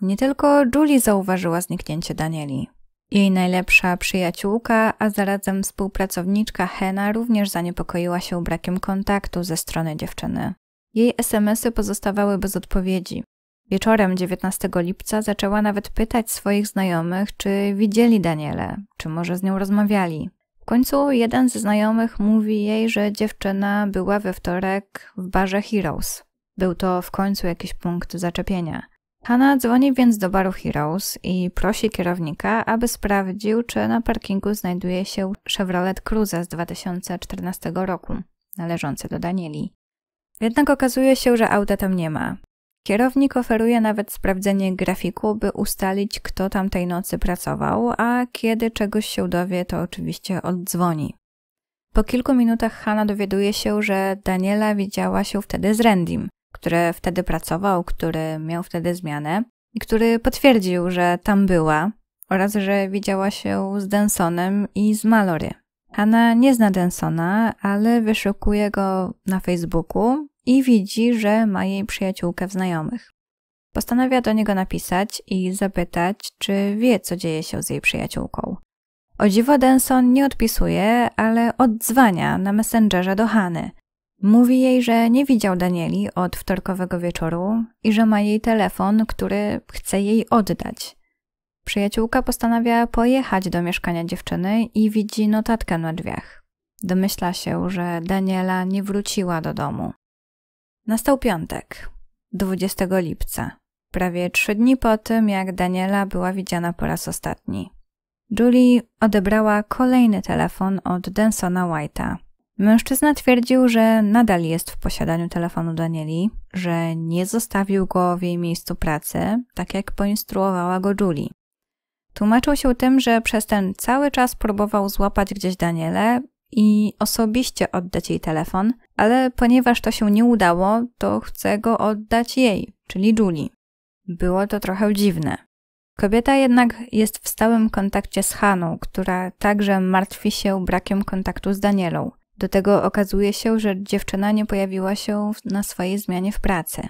Nie tylko Julie zauważyła zniknięcie Danieli. Jej najlepsza przyjaciółka, a zarazem współpracowniczka Hena również zaniepokoiła się brakiem kontaktu ze strony dziewczyny. Jej SMS-y pozostawały bez odpowiedzi, Wieczorem 19 lipca zaczęła nawet pytać swoich znajomych, czy widzieli Danielę, czy może z nią rozmawiali. W końcu jeden ze znajomych mówi jej, że dziewczyna była we wtorek w barze Heroes. Był to w końcu jakiś punkt zaczepienia. Hanna dzwoni więc do baru Heroes i prosi kierownika, aby sprawdził, czy na parkingu znajduje się Chevrolet Cruze z 2014 roku, należący do Danieli. Jednak okazuje się, że auta tam nie ma. Kierownik oferuje nawet sprawdzenie grafiku, by ustalić, kto tamtej nocy pracował, a kiedy czegoś się dowie, to oczywiście oddzwoni. Po kilku minutach Hanna dowiaduje się, że Daniela widziała się wtedy z Randym, który wtedy pracował, który miał wtedy zmianę i który potwierdził, że tam była oraz że widziała się z Densonem i z Malory. Hanna nie zna Densona, ale wyszukuje go na Facebooku, i widzi, że ma jej przyjaciółkę w znajomych. Postanawia do niego napisać i zapytać, czy wie, co dzieje się z jej przyjaciółką. O dziwo Denson nie odpisuje, ale odzwania na Messengerze do Hany. Mówi jej, że nie widział Danieli od wtorkowego wieczoru i że ma jej telefon, który chce jej oddać. Przyjaciółka postanawia pojechać do mieszkania dziewczyny i widzi notatkę na drzwiach. Domyśla się, że Daniela nie wróciła do domu. Nastał piątek, 20 lipca, prawie trzy dni po tym, jak Daniela była widziana po raz ostatni. Julie odebrała kolejny telefon od Densona White'a. Mężczyzna twierdził, że nadal jest w posiadaniu telefonu Danieli, że nie zostawił go w jej miejscu pracy, tak jak poinstruowała go Julie. Tłumaczył się tym, że przez ten cały czas próbował złapać gdzieś Danielę i osobiście oddać jej telefon, ale ponieważ to się nie udało, to chcę go oddać jej, czyli Julie. Było to trochę dziwne. Kobieta jednak jest w stałym kontakcie z Haną, która także martwi się brakiem kontaktu z Danielą. Do tego okazuje się, że dziewczyna nie pojawiła się na swojej zmianie w pracy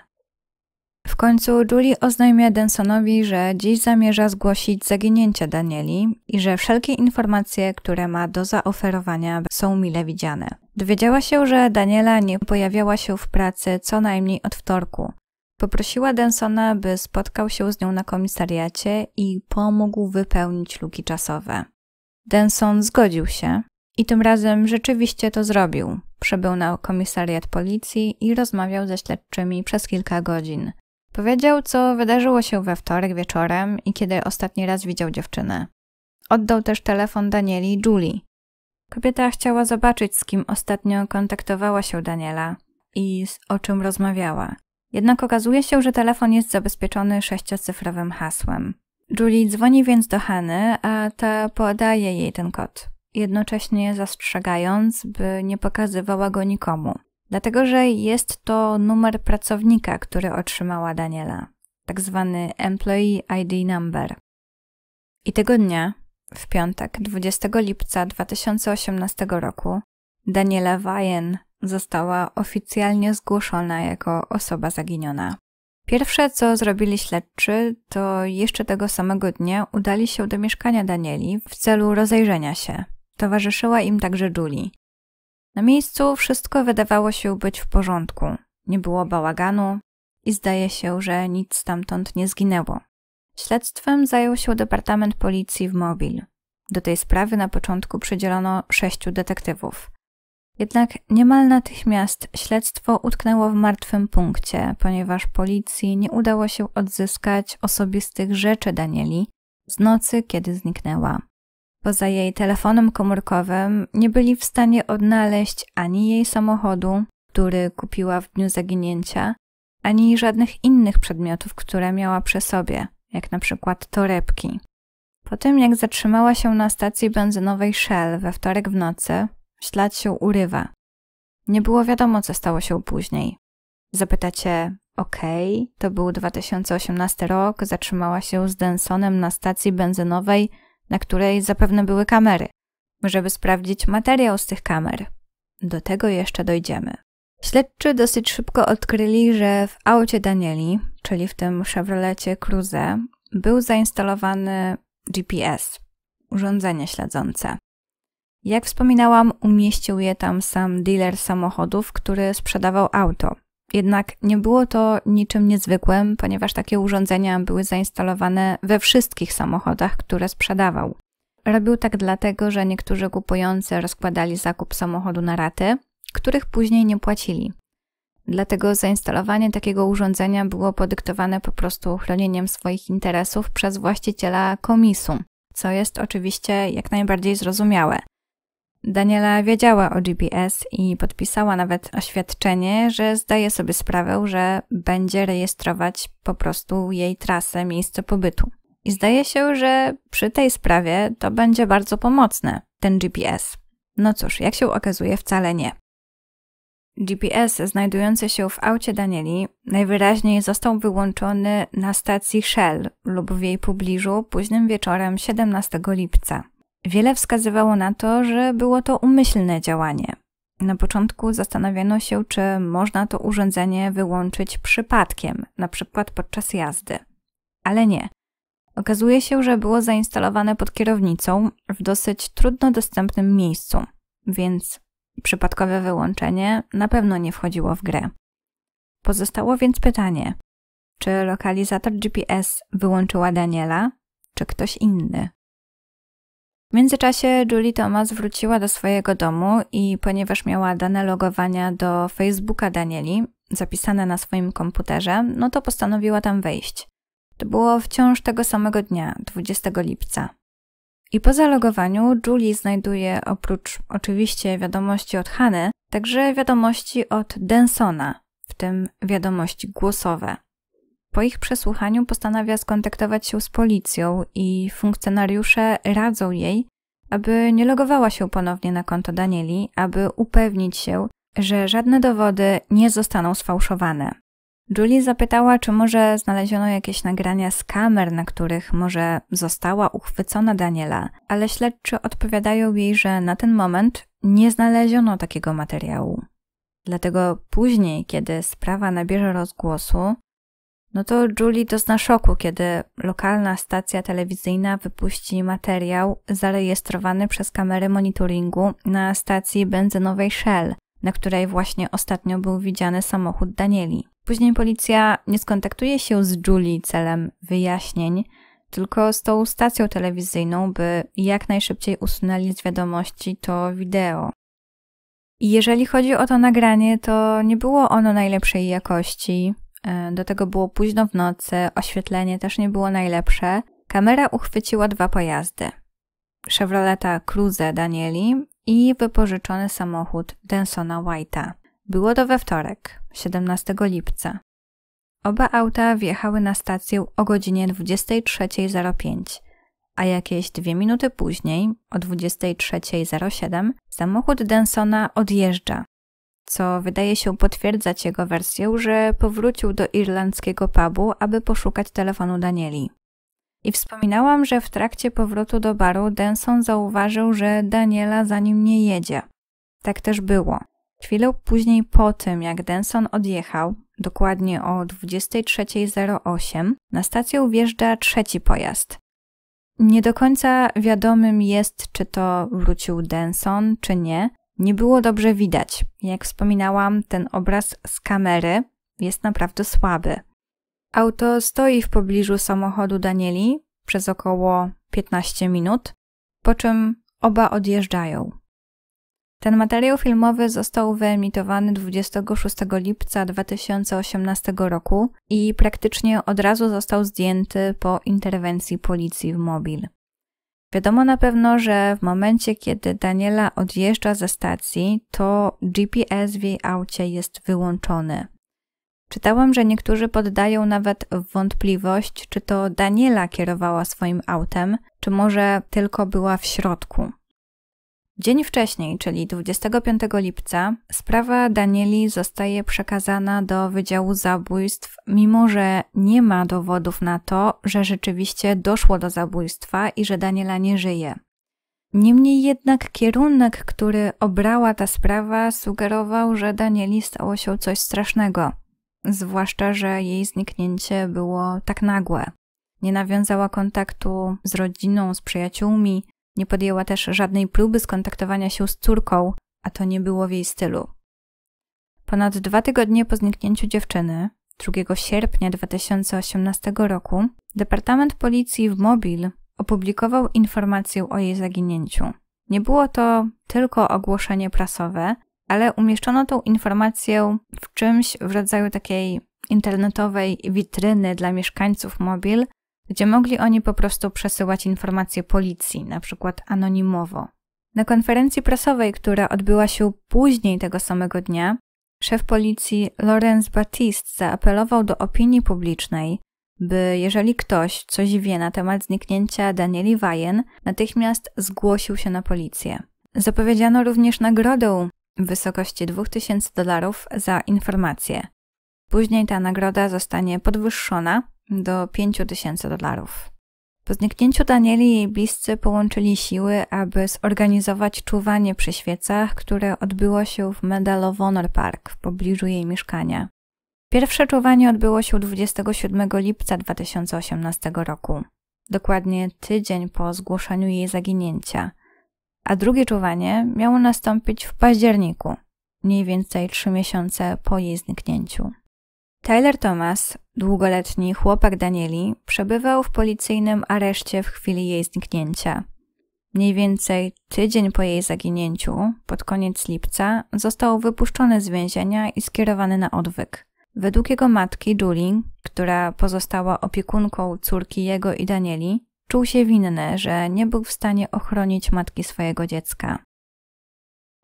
końcu Julie oznajmia Densonowi, że dziś zamierza zgłosić zaginięcie Danieli i że wszelkie informacje, które ma do zaoferowania są mile widziane. Dowiedziała się, że Daniela nie pojawiała się w pracy co najmniej od wtorku. Poprosiła Densona, by spotkał się z nią na komisariacie i pomógł wypełnić luki czasowe. Denson zgodził się i tym razem rzeczywiście to zrobił. Przebył na komisariat policji i rozmawiał ze śledczymi przez kilka godzin. Powiedział, co wydarzyło się we wtorek wieczorem i kiedy ostatni raz widział dziewczynę. Oddał też telefon Danieli i Julie. Kobieta chciała zobaczyć, z kim ostatnio kontaktowała się Daniela i o czym rozmawiała. Jednak okazuje się, że telefon jest zabezpieczony sześciocyfrowym hasłem. Julie dzwoni więc do Hany, a ta podaje jej ten kod, jednocześnie zastrzegając, by nie pokazywała go nikomu dlatego że jest to numer pracownika, który otrzymała Daniela, tak zwany Employee ID Number. I tego dnia, w piątek, 20 lipca 2018 roku, Daniela Wajen została oficjalnie zgłoszona jako osoba zaginiona. Pierwsze, co zrobili śledczy, to jeszcze tego samego dnia udali się do mieszkania Danieli w celu rozejrzenia się. Towarzyszyła im także Julie, na miejscu wszystko wydawało się być w porządku. Nie było bałaganu i zdaje się, że nic stamtąd nie zginęło. Śledztwem zajął się Departament Policji w Mobil. Do tej sprawy na początku przydzielono sześciu detektywów. Jednak niemal natychmiast śledztwo utknęło w martwym punkcie, ponieważ policji nie udało się odzyskać osobistych rzeczy Danieli z nocy, kiedy zniknęła. Poza jej telefonem komórkowym nie byli w stanie odnaleźć ani jej samochodu, który kupiła w dniu zaginięcia, ani żadnych innych przedmiotów, które miała przy sobie, jak na przykład torebki. Po tym, jak zatrzymała się na stacji benzynowej Shell we wtorek w nocy, ślad się urywa. Nie było wiadomo, co stało się później. Zapytacie, "OK, to był 2018 rok, zatrzymała się z Densonem na stacji benzynowej na której zapewne były kamery, żeby sprawdzić materiał z tych kamer. Do tego jeszcze dojdziemy. Śledczy dosyć szybko odkryli, że w aucie Danieli, czyli w tym Chevroletie Cruze, był zainstalowany GPS, urządzenie śledzące. Jak wspominałam, umieścił je tam sam dealer samochodów, który sprzedawał auto, jednak nie było to niczym niezwykłym, ponieważ takie urządzenia były zainstalowane we wszystkich samochodach, które sprzedawał. Robił tak dlatego, że niektórzy kupujący rozkładali zakup samochodu na raty, których później nie płacili. Dlatego zainstalowanie takiego urządzenia było podyktowane po prostu chronieniem swoich interesów przez właściciela komisu, co jest oczywiście jak najbardziej zrozumiałe. Daniela wiedziała o GPS i podpisała nawet oświadczenie, że zdaje sobie sprawę, że będzie rejestrować po prostu jej trasę, miejsce pobytu. I zdaje się, że przy tej sprawie to będzie bardzo pomocne, ten GPS. No cóż, jak się okazuje, wcale nie. GPS znajdujący się w aucie Danieli najwyraźniej został wyłączony na stacji Shell lub w jej pobliżu późnym wieczorem 17 lipca. Wiele wskazywało na to, że było to umyślne działanie. Na początku zastanawiano się, czy można to urządzenie wyłączyć przypadkiem, na przykład podczas jazdy. Ale nie. Okazuje się, że było zainstalowane pod kierownicą w dosyć trudno dostępnym miejscu, więc przypadkowe wyłączenie na pewno nie wchodziło w grę. Pozostało więc pytanie, czy lokalizator GPS wyłączyła Daniela, czy ktoś inny? W międzyczasie Julie Thomas wróciła do swojego domu i ponieważ miała dane logowania do Facebooka Danieli, zapisane na swoim komputerze, no to postanowiła tam wejść. To było wciąż tego samego dnia, 20 lipca. I po zalogowaniu Julie znajduje oprócz oczywiście wiadomości od Hany, także wiadomości od Densona, w tym wiadomości głosowe. Po ich przesłuchaniu postanawia skontaktować się z policją i funkcjonariusze radzą jej, aby nie logowała się ponownie na konto Danieli, aby upewnić się, że żadne dowody nie zostaną sfałszowane. Julie zapytała, czy może znaleziono jakieś nagrania z kamer, na których może została uchwycona Daniela, ale śledczy odpowiadają jej, że na ten moment nie znaleziono takiego materiału. Dlatego później, kiedy sprawa nabierze rozgłosu, no to Julie dozna szoku, kiedy lokalna stacja telewizyjna wypuści materiał zarejestrowany przez kamery monitoringu na stacji benzynowej Shell, na której właśnie ostatnio był widziany samochód Danieli. Później policja nie skontaktuje się z Julie celem wyjaśnień, tylko z tą stacją telewizyjną, by jak najszybciej usunęli z wiadomości to wideo. jeżeli chodzi o to nagranie, to nie było ono najlepszej jakości. E, do tego było późno w nocy, oświetlenie też nie było najlepsze. Kamera uchwyciła dwa pojazdy. Chevroleta Cruze Danieli i wypożyczony samochód Densona White'a. Było to we wtorek, 17 lipca. Oba auta wjechały na stację o godzinie 23.05, a jakieś dwie minuty później, o 23.07, samochód Densona odjeżdża, co wydaje się potwierdzać jego wersję, że powrócił do irlandzkiego pubu, aby poszukać telefonu Danieli. I wspominałam, że w trakcie powrotu do baru Denson zauważył, że Daniela za nim nie jedzie. Tak też było. Chwilę później po tym, jak Denson odjechał, dokładnie o 23.08, na stację wjeżdża trzeci pojazd. Nie do końca wiadomym jest, czy to wrócił Denson, czy nie, nie było dobrze widać. Jak wspominałam, ten obraz z kamery jest naprawdę słaby. Auto stoi w pobliżu samochodu Danieli przez około 15 minut, po czym oba odjeżdżają. Ten materiał filmowy został wyemitowany 26 lipca 2018 roku i praktycznie od razu został zdjęty po interwencji policji w mobil. Wiadomo na pewno, że w momencie, kiedy Daniela odjeżdża ze stacji, to GPS w jej aucie jest wyłączony. Czytałam, że niektórzy poddają nawet wątpliwość, czy to Daniela kierowała swoim autem, czy może tylko była w środku. Dzień wcześniej, czyli 25 lipca, sprawa Danieli zostaje przekazana do Wydziału Zabójstw, mimo że nie ma dowodów na to, że rzeczywiście doszło do zabójstwa i że Daniela nie żyje. Niemniej jednak kierunek, który obrała ta sprawa, sugerował, że Danieli stało się coś strasznego, zwłaszcza, że jej zniknięcie było tak nagłe. Nie nawiązała kontaktu z rodziną, z przyjaciółmi, nie podjęła też żadnej próby skontaktowania się z córką, a to nie było w jej stylu. Ponad dwa tygodnie po zniknięciu dziewczyny, 2 sierpnia 2018 roku, Departament Policji w Mobil opublikował informację o jej zaginięciu. Nie było to tylko ogłoszenie prasowe, ale umieszczono tą informację w czymś w rodzaju takiej internetowej witryny dla mieszkańców Mobil, gdzie mogli oni po prostu przesyłać informacje policji, na przykład anonimowo. Na konferencji prasowej, która odbyła się później tego samego dnia, szef policji Lorenz Batiste zaapelował do opinii publicznej, by jeżeli ktoś coś wie na temat zniknięcia Danieli Wajen, natychmiast zgłosił się na policję. Zapowiedziano również nagrodę w wysokości 2000 dolarów za informację. Później ta nagroda zostanie podwyższona do 5 tysięcy dolarów. Po zniknięciu Danieli jej bliscy połączyli siły, aby zorganizować czuwanie przy świecach, które odbyło się w Medal of Honor Park w pobliżu jej mieszkania. Pierwsze czuwanie odbyło się 27 lipca 2018 roku, dokładnie tydzień po zgłoszeniu jej zaginięcia, a drugie czuwanie miało nastąpić w październiku, mniej więcej trzy miesiące po jej zniknięciu. Tyler Thomas, długoletni chłopak Danieli, przebywał w policyjnym areszcie w chwili jej zniknięcia. Mniej więcej tydzień po jej zaginięciu, pod koniec lipca, został wypuszczony z więzienia i skierowany na odwyk. Według jego matki, Julie, która pozostała opiekunką córki jego i Danieli, czuł się winny, że nie był w stanie ochronić matki swojego dziecka.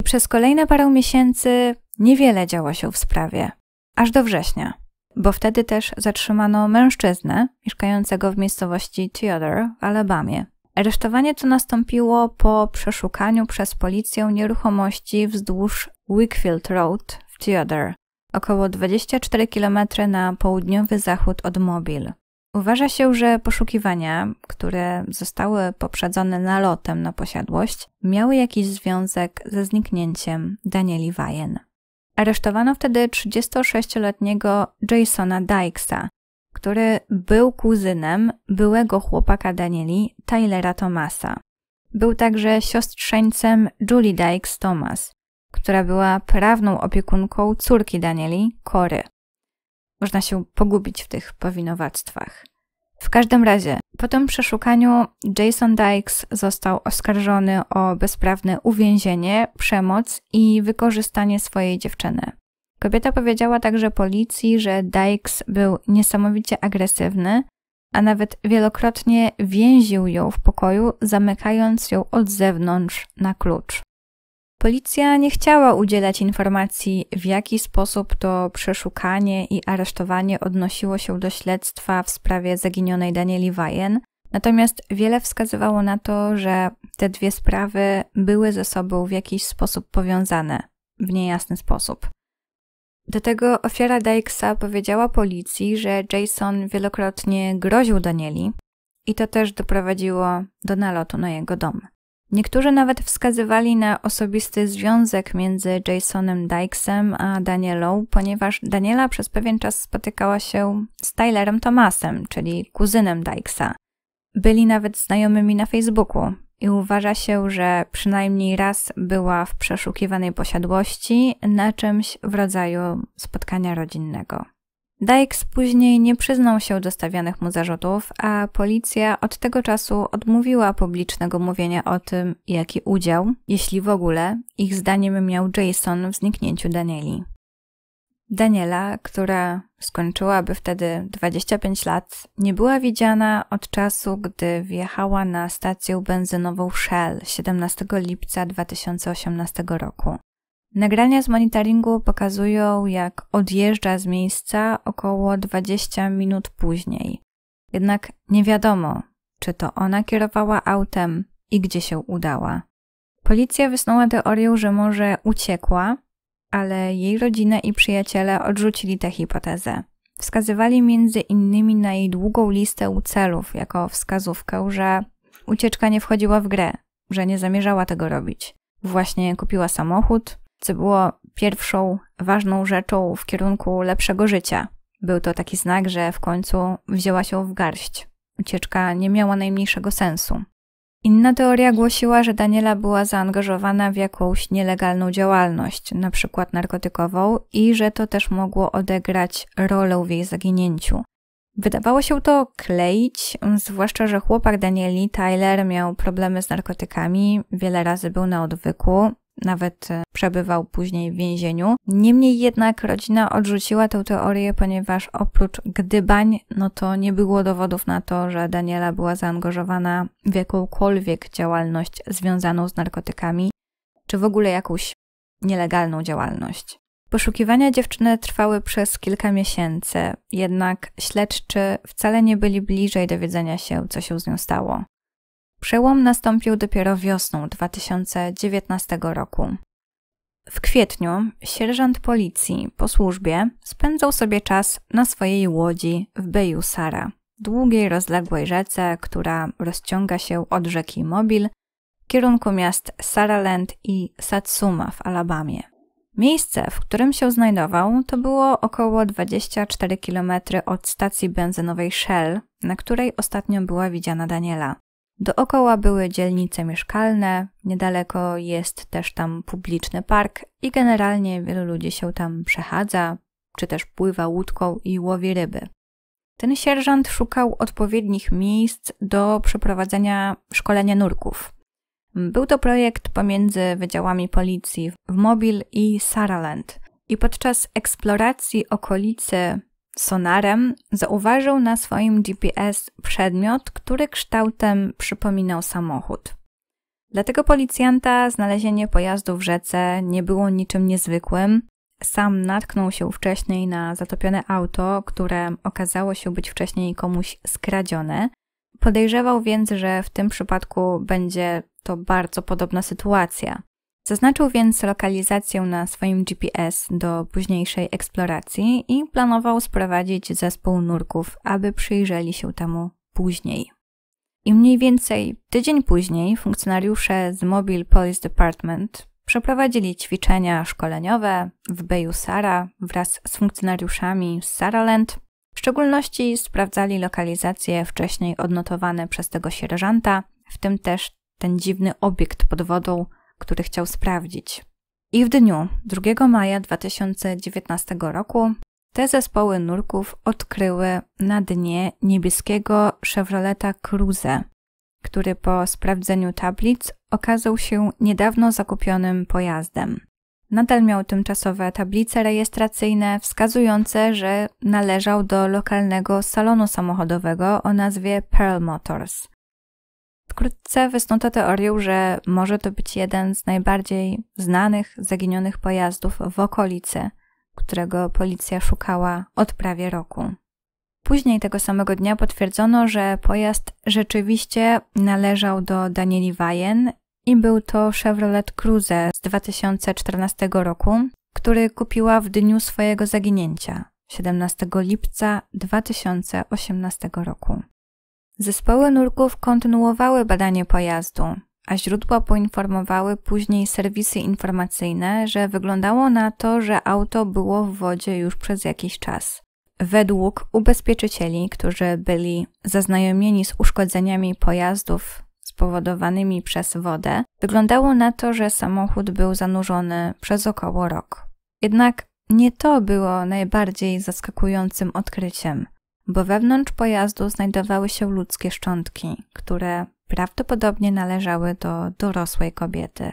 Przez kolejne parę miesięcy niewiele działo się w sprawie, aż do września bo wtedy też zatrzymano mężczyznę mieszkającego w miejscowości Theodore w Alabamie. Aresztowanie to nastąpiło po przeszukaniu przez policję nieruchomości wzdłuż Wickfield Road w Theodore, około 24 km na południowy zachód od Mobile. Uważa się, że poszukiwania, które zostały poprzedzone nalotem na posiadłość, miały jakiś związek ze zniknięciem Danieli Wajen. Aresztowano wtedy 36-letniego Jasona Dykesa, który był kuzynem byłego chłopaka Danieli, Tylera Thomasa. Był także siostrzeńcem Julie Dykes Thomas, która była prawną opiekunką córki Danieli, Kory. Można się pogubić w tych powinowactwach. W każdym razie, po tym przeszukaniu Jason Dykes został oskarżony o bezprawne uwięzienie, przemoc i wykorzystanie swojej dziewczyny. Kobieta powiedziała także policji, że Dykes był niesamowicie agresywny, a nawet wielokrotnie więził ją w pokoju, zamykając ją od zewnątrz na klucz. Policja nie chciała udzielać informacji, w jaki sposób to przeszukanie i aresztowanie odnosiło się do śledztwa w sprawie zaginionej Danieli Wajen, natomiast wiele wskazywało na to, że te dwie sprawy były ze sobą w jakiś sposób powiązane, w niejasny sposób. Do tego ofiara Dykesa powiedziała policji, że Jason wielokrotnie groził Danieli i to też doprowadziło do nalotu na jego dom. Niektórzy nawet wskazywali na osobisty związek między Jasonem Dykesem a Danielą, ponieważ Daniela przez pewien czas spotykała się z Tylerem Thomasem, czyli kuzynem Dykesa. Byli nawet znajomymi na Facebooku i uważa się, że przynajmniej raz była w przeszukiwanej posiadłości na czymś w rodzaju spotkania rodzinnego. Dykes później nie przyznał się do stawianych mu zarzutów, a policja od tego czasu odmówiła publicznego mówienia o tym, jaki udział, jeśli w ogóle, ich zdaniem miał Jason w zniknięciu Danieli. Daniela, która skończyłaby wtedy 25 lat, nie była widziana od czasu, gdy wjechała na stację benzynową Shell 17 lipca 2018 roku. Nagrania z monitoringu pokazują, jak odjeżdża z miejsca około 20 minut później. Jednak nie wiadomo, czy to ona kierowała autem i gdzie się udała. Policja wysnuła teorię, że może uciekła, ale jej rodzina i przyjaciele odrzucili tę hipotezę. Wskazywali między innymi na jej długą listę celów jako wskazówkę, że ucieczka nie wchodziła w grę, że nie zamierzała tego robić. Właśnie kupiła samochód, co było pierwszą ważną rzeczą w kierunku lepszego życia. Był to taki znak, że w końcu wzięła się w garść. Ucieczka nie miała najmniejszego sensu. Inna teoria głosiła, że Daniela była zaangażowana w jakąś nielegalną działalność, na przykład narkotykową, i że to też mogło odegrać rolę w jej zaginięciu. Wydawało się to kleić, zwłaszcza, że chłopak Danieli, Tyler, miał problemy z narkotykami, wiele razy był na odwyku, nawet e, przebywał później w więzieniu. Niemniej jednak rodzina odrzuciła tę teorię, ponieważ oprócz gdybań, no to nie było dowodów na to, że Daniela była zaangażowana w jakąkolwiek działalność związaną z narkotykami, czy w ogóle jakąś nielegalną działalność. Poszukiwania dziewczyny trwały przez kilka miesięcy, jednak śledczy wcale nie byli bliżej dowiedzenia się, co się z nią stało. Przełom nastąpił dopiero wiosną 2019 roku. W kwietniu sierżant policji po służbie spędzał sobie czas na swojej łodzi w Beju Sara, długiej rozległej rzece, która rozciąga się od rzeki Mobil w kierunku miast Saraland i Satsuma w Alabamie. Miejsce, w którym się znajdował, to było około 24 km od stacji benzynowej Shell, na której ostatnio była widziana Daniela. Dookoła były dzielnice mieszkalne, niedaleko jest też tam publiczny park i generalnie wielu ludzi się tam przechadza, czy też pływa łódką i łowi ryby. Ten sierżant szukał odpowiednich miejsc do przeprowadzenia szkolenia nurków. Był to projekt pomiędzy wydziałami policji w Mobil i Saraland. I podczas eksploracji okolicy sonarem zauważył na swoim GPS przedmiot, który kształtem przypominał samochód. Dlatego policjanta znalezienie pojazdu w rzece nie było niczym niezwykłym. Sam natknął się wcześniej na zatopione auto, które okazało się być wcześniej komuś skradzione. Podejrzewał więc, że w tym przypadku będzie to bardzo podobna sytuacja. Zaznaczył więc lokalizację na swoim GPS do późniejszej eksploracji i planował sprowadzić zespół nurków, aby przyjrzeli się temu później. I mniej więcej tydzień później funkcjonariusze z Mobile Police Department przeprowadzili ćwiczenia szkoleniowe w Beju Sara wraz z funkcjonariuszami z Saraland. W szczególności sprawdzali lokalizacje wcześniej odnotowane przez tego sierżanta, w tym też ten dziwny obiekt pod wodą, który chciał sprawdzić. I w dniu 2 maja 2019 roku te zespoły nurków odkryły na dnie niebieskiego Chevroleta Cruze, który po sprawdzeniu tablic okazał się niedawno zakupionym pojazdem. Nadal miał tymczasowe tablice rejestracyjne wskazujące, że należał do lokalnego salonu samochodowego o nazwie Pearl Motors. Wkrótce wysnuto teorię, że może to być jeden z najbardziej znanych zaginionych pojazdów w okolicy, którego policja szukała od prawie roku. Później tego samego dnia potwierdzono, że pojazd rzeczywiście należał do Danieli Wajen i był to Chevrolet Cruze z 2014 roku, który kupiła w dniu swojego zaginięcia 17 lipca 2018 roku. Zespoły nurków kontynuowały badanie pojazdu, a źródła poinformowały później serwisy informacyjne, że wyglądało na to, że auto było w wodzie już przez jakiś czas. Według ubezpieczycieli, którzy byli zaznajomieni z uszkodzeniami pojazdów spowodowanymi przez wodę, wyglądało na to, że samochód był zanurzony przez około rok. Jednak nie to było najbardziej zaskakującym odkryciem bo wewnątrz pojazdu znajdowały się ludzkie szczątki, które prawdopodobnie należały do dorosłej kobiety.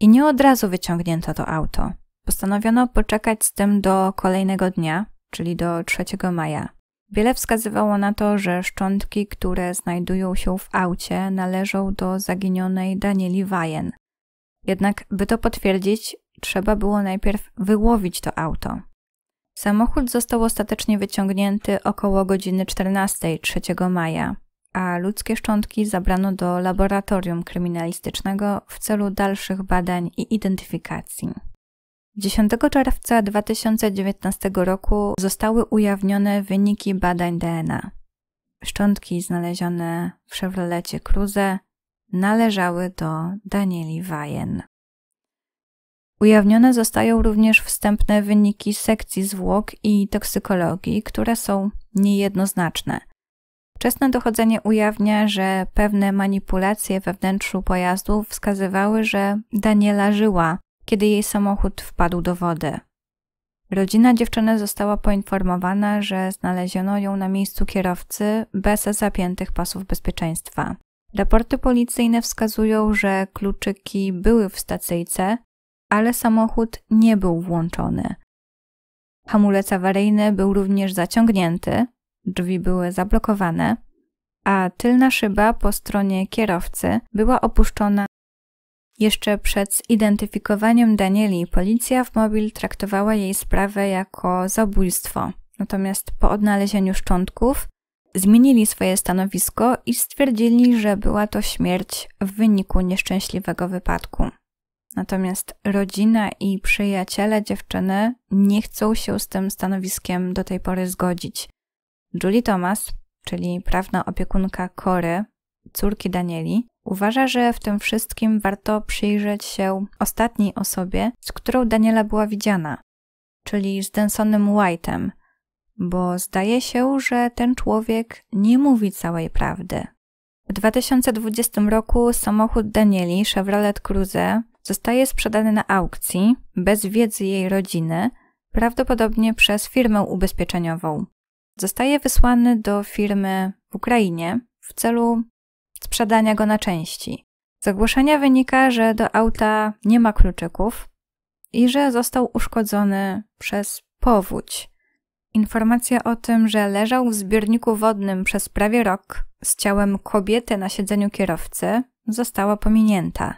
I nie od razu wyciągnięto to auto. Postanowiono poczekać z tym do kolejnego dnia, czyli do 3 maja. Wiele wskazywało na to, że szczątki, które znajdują się w aucie, należą do zaginionej Danieli Wajen. Jednak, by to potwierdzić, trzeba było najpierw wyłowić to auto. Samochód został ostatecznie wyciągnięty około godziny 14 3 maja, a ludzkie szczątki zabrano do laboratorium kryminalistycznego w celu dalszych badań i identyfikacji. 10 czerwca 2019 roku zostały ujawnione wyniki badań DNA. Szczątki znalezione w Chevrolecie Cruze należały do Danieli Wajen. Ujawnione zostają również wstępne wyniki sekcji zwłok i toksykologii, które są niejednoznaczne. Wczesne dochodzenie ujawnia, że pewne manipulacje we wnętrzu pojazdu wskazywały, że Daniela żyła, kiedy jej samochód wpadł do wody. Rodzina dziewczyny została poinformowana, że znaleziono ją na miejscu kierowcy bez zapiętych pasów bezpieczeństwa. Raporty policyjne wskazują, że kluczyki były w stacyjce, ale samochód nie był włączony. Hamulec awaryjny był również zaciągnięty, drzwi były zablokowane, a tylna szyba po stronie kierowcy była opuszczona. Jeszcze przed zidentyfikowaniem Danieli policja w Mobil traktowała jej sprawę jako zabójstwo. Natomiast po odnalezieniu szczątków zmienili swoje stanowisko i stwierdzili, że była to śmierć w wyniku nieszczęśliwego wypadku. Natomiast rodzina i przyjaciele dziewczyny nie chcą się z tym stanowiskiem do tej pory zgodzić. Julie Thomas, czyli prawna opiekunka Kory, córki Danieli, uważa, że w tym wszystkim warto przyjrzeć się ostatniej osobie, z którą Daniela była widziana, czyli z Densonem White'em, bo zdaje się, że ten człowiek nie mówi całej prawdy. W 2020 roku samochód Danieli, Chevrolet Cruze, zostaje sprzedany na aukcji bez wiedzy jej rodziny, prawdopodobnie przez firmę ubezpieczeniową. Zostaje wysłany do firmy w Ukrainie w celu sprzedania go na części. Z ogłoszenia wynika, że do auta nie ma kluczyków i że został uszkodzony przez powódź. Informacja o tym, że leżał w zbiorniku wodnym przez prawie rok z ciałem kobiety na siedzeniu kierowcy, została pominięta.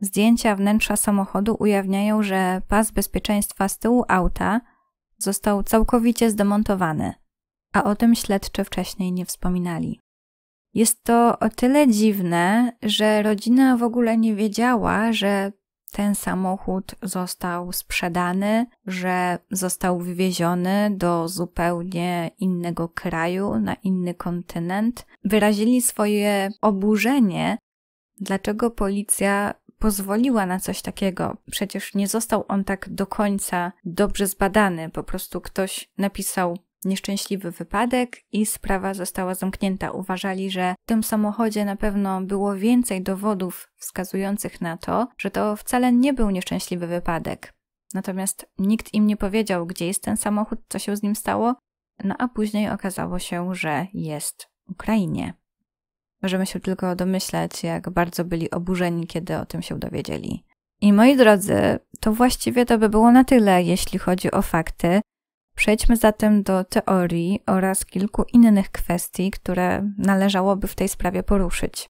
Zdjęcia wnętrza samochodu ujawniają, że pas bezpieczeństwa z tyłu auta został całkowicie zdemontowany, a o tym śledczy wcześniej nie wspominali. Jest to o tyle dziwne, że rodzina w ogóle nie wiedziała, że ten samochód został sprzedany, że został wywieziony do zupełnie innego kraju, na inny kontynent. Wyrazili swoje oburzenie, dlaczego policja pozwoliła na coś takiego. Przecież nie został on tak do końca dobrze zbadany, po prostu ktoś napisał nieszczęśliwy wypadek i sprawa została zamknięta. Uważali, że w tym samochodzie na pewno było więcej dowodów wskazujących na to, że to wcale nie był nieszczęśliwy wypadek. Natomiast nikt im nie powiedział, gdzie jest ten samochód, co się z nim stało, no a później okazało się, że jest w Ukrainie. Możemy się tylko domyślać, jak bardzo byli oburzeni, kiedy o tym się dowiedzieli. I moi drodzy, to właściwie to by było na tyle, jeśli chodzi o fakty. Przejdźmy zatem do teorii oraz kilku innych kwestii, które należałoby w tej sprawie poruszyć.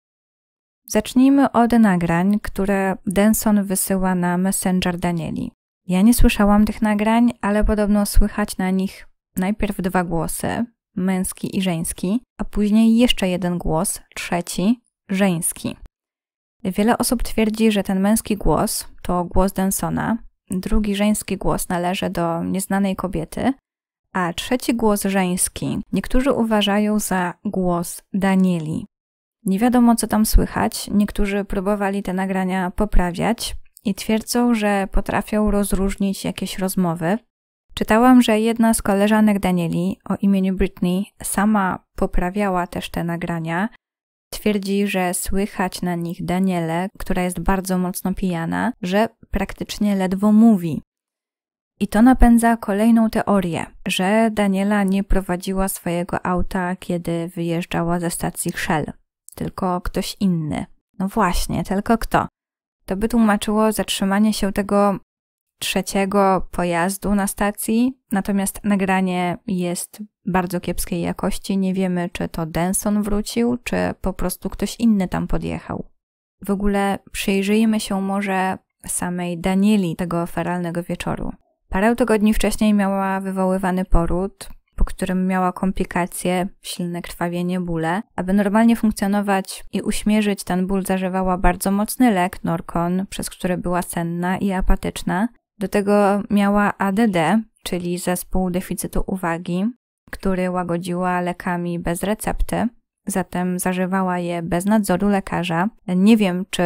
Zacznijmy od nagrań, które Denson wysyła na Messenger Danieli. Ja nie słyszałam tych nagrań, ale podobno słychać na nich najpierw dwa głosy, męski i żeński, a później jeszcze jeden głos, trzeci, żeński. Wiele osób twierdzi, że ten męski głos to głos Densona, drugi żeński głos należy do nieznanej kobiety, a trzeci głos żeński niektórzy uważają za głos Danieli. Nie wiadomo, co tam słychać, niektórzy próbowali te nagrania poprawiać i twierdzą, że potrafią rozróżnić jakieś rozmowy, Czytałam, że jedna z koleżanek Danieli o imieniu Britney sama poprawiała też te nagrania. Twierdzi, że słychać na nich Daniele, która jest bardzo mocno pijana, że praktycznie ledwo mówi. I to napędza kolejną teorię, że Daniela nie prowadziła swojego auta, kiedy wyjeżdżała ze stacji Shell, tylko ktoś inny. No właśnie, tylko kto. To by tłumaczyło zatrzymanie się tego trzeciego pojazdu na stacji, natomiast nagranie jest bardzo kiepskiej jakości. Nie wiemy, czy to Denson wrócił, czy po prostu ktoś inny tam podjechał. W ogóle przyjrzyjmy się może samej Danieli tego feralnego wieczoru. Parę tygodni wcześniej miała wywoływany poród, po którym miała komplikacje, silne krwawienie, bóle. Aby normalnie funkcjonować i uśmierzyć ten ból, zażywała bardzo mocny lek Norkon, przez który była senna i apatyczna. Do tego miała ADD, czyli zespół deficytu uwagi, który łagodziła lekami bez recepty, zatem zażywała je bez nadzoru lekarza. Nie wiem, czy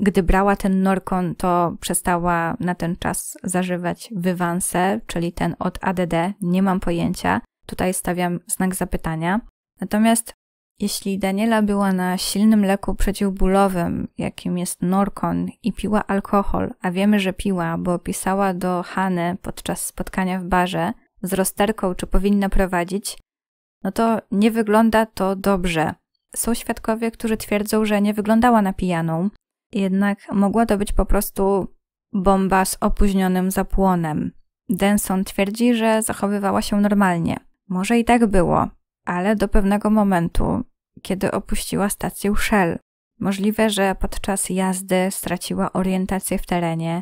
gdy brała ten norkon, to przestała na ten czas zażywać wywanse, czyli ten od ADD, nie mam pojęcia. Tutaj stawiam znak zapytania. Natomiast jeśli Daniela była na silnym leku przeciwbólowym, jakim jest Norkon, i piła alkohol, a wiemy, że piła, bo pisała do Hany podczas spotkania w barze z rozterką, czy powinna prowadzić, no to nie wygląda to dobrze. Są świadkowie, którzy twierdzą, że nie wyglądała na pijaną, jednak mogła to być po prostu bomba z opóźnionym zapłonem. Denson twierdzi, że zachowywała się normalnie. Może i tak było, ale do pewnego momentu kiedy opuściła stację Shell. Możliwe, że podczas jazdy straciła orientację w terenie.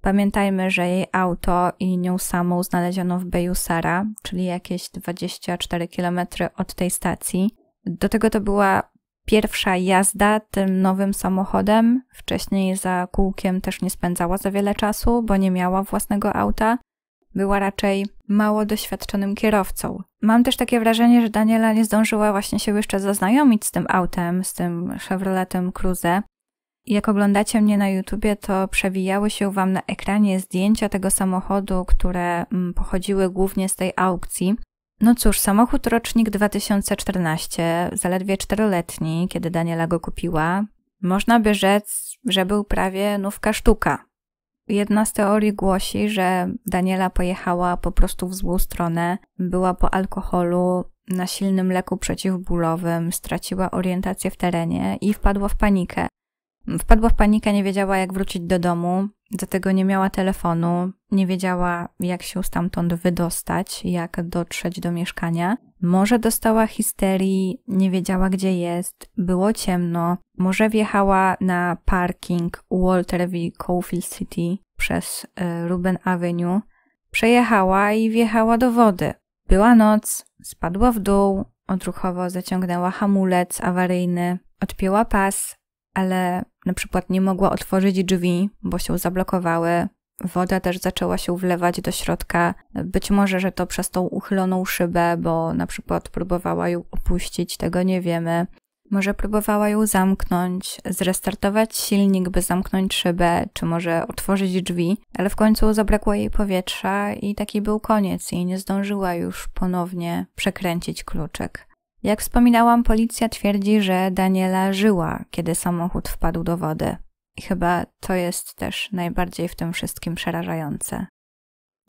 Pamiętajmy, że jej auto i nią samą znaleziono w Beju Sara, czyli jakieś 24 km od tej stacji. Do tego to była pierwsza jazda tym nowym samochodem. Wcześniej za kółkiem też nie spędzała za wiele czasu, bo nie miała własnego auta. Była raczej mało doświadczonym kierowcą. Mam też takie wrażenie, że Daniela nie zdążyła właśnie się jeszcze zaznajomić z tym autem, z tym Chevroletem Cruze. Jak oglądacie mnie na YouTubie, to przewijały się Wam na ekranie zdjęcia tego samochodu, które mm, pochodziły głównie z tej aukcji. No cóż, samochód rocznik 2014, zaledwie czteroletni, kiedy Daniela go kupiła. Można by rzec, że był prawie nówka sztuka. Jedna z teorii głosi, że Daniela pojechała po prostu w złą stronę, była po alkoholu, na silnym leku przeciwbólowym, straciła orientację w terenie i wpadła w panikę. Wpadła w panikę, nie wiedziała jak wrócić do domu, dlatego nie miała telefonu, nie wiedziała jak się stamtąd wydostać, jak dotrzeć do mieszkania. Może dostała histerii, nie wiedziała gdzie jest, było ciemno, może wjechała na parking Walter v. Cofield City przez e, Ruben Avenue, przejechała i wjechała do wody. Była noc, spadła w dół, odruchowo zaciągnęła hamulec awaryjny, odpięła pas, ale na przykład nie mogła otworzyć drzwi, bo się zablokowały, Woda też zaczęła się wlewać do środka. Być może, że to przez tą uchyloną szybę, bo na przykład próbowała ją opuścić, tego nie wiemy. Może próbowała ją zamknąć, zrestartować silnik, by zamknąć szybę, czy może otworzyć drzwi, ale w końcu zabrakło jej powietrza i taki był koniec i nie zdążyła już ponownie przekręcić kluczek. Jak wspominałam, policja twierdzi, że Daniela żyła, kiedy samochód wpadł do wody. I chyba to jest też najbardziej w tym wszystkim przerażające.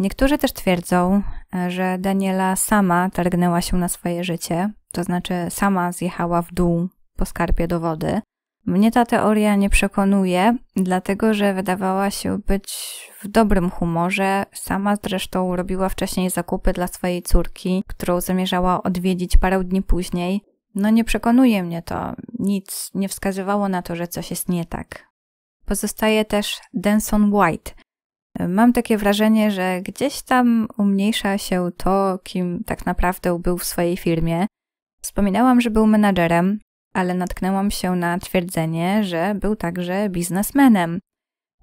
Niektórzy też twierdzą, że Daniela sama targnęła się na swoje życie, to znaczy sama zjechała w dół po skarpie do wody. Mnie ta teoria nie przekonuje, dlatego że wydawała się być w dobrym humorze. Sama zresztą robiła wcześniej zakupy dla swojej córki, którą zamierzała odwiedzić parę dni później. No nie przekonuje mnie to, nic nie wskazywało na to, że coś jest nie tak pozostaje też Denson White. Mam takie wrażenie, że gdzieś tam umniejsza się to, kim tak naprawdę był w swojej firmie. Wspominałam, że był menadżerem, ale natknęłam się na twierdzenie, że był także biznesmenem.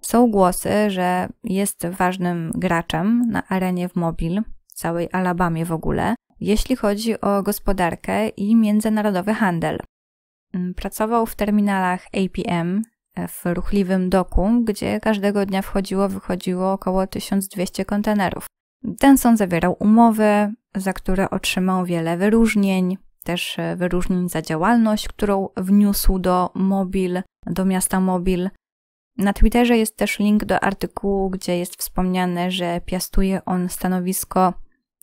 Są głosy, że jest ważnym graczem na arenie w mobil, całej Alabamie w ogóle, jeśli chodzi o gospodarkę i międzynarodowy handel. Pracował w terminalach APM, w ruchliwym doku, gdzie każdego dnia wchodziło, wychodziło około 1200 kontenerów. Denson zawierał umowy, za które otrzymał wiele wyróżnień, też e, wyróżnień za działalność, którą wniósł do Mobil, do miasta Mobil. Na Twitterze jest też link do artykułu, gdzie jest wspomniane, że piastuje on stanowisko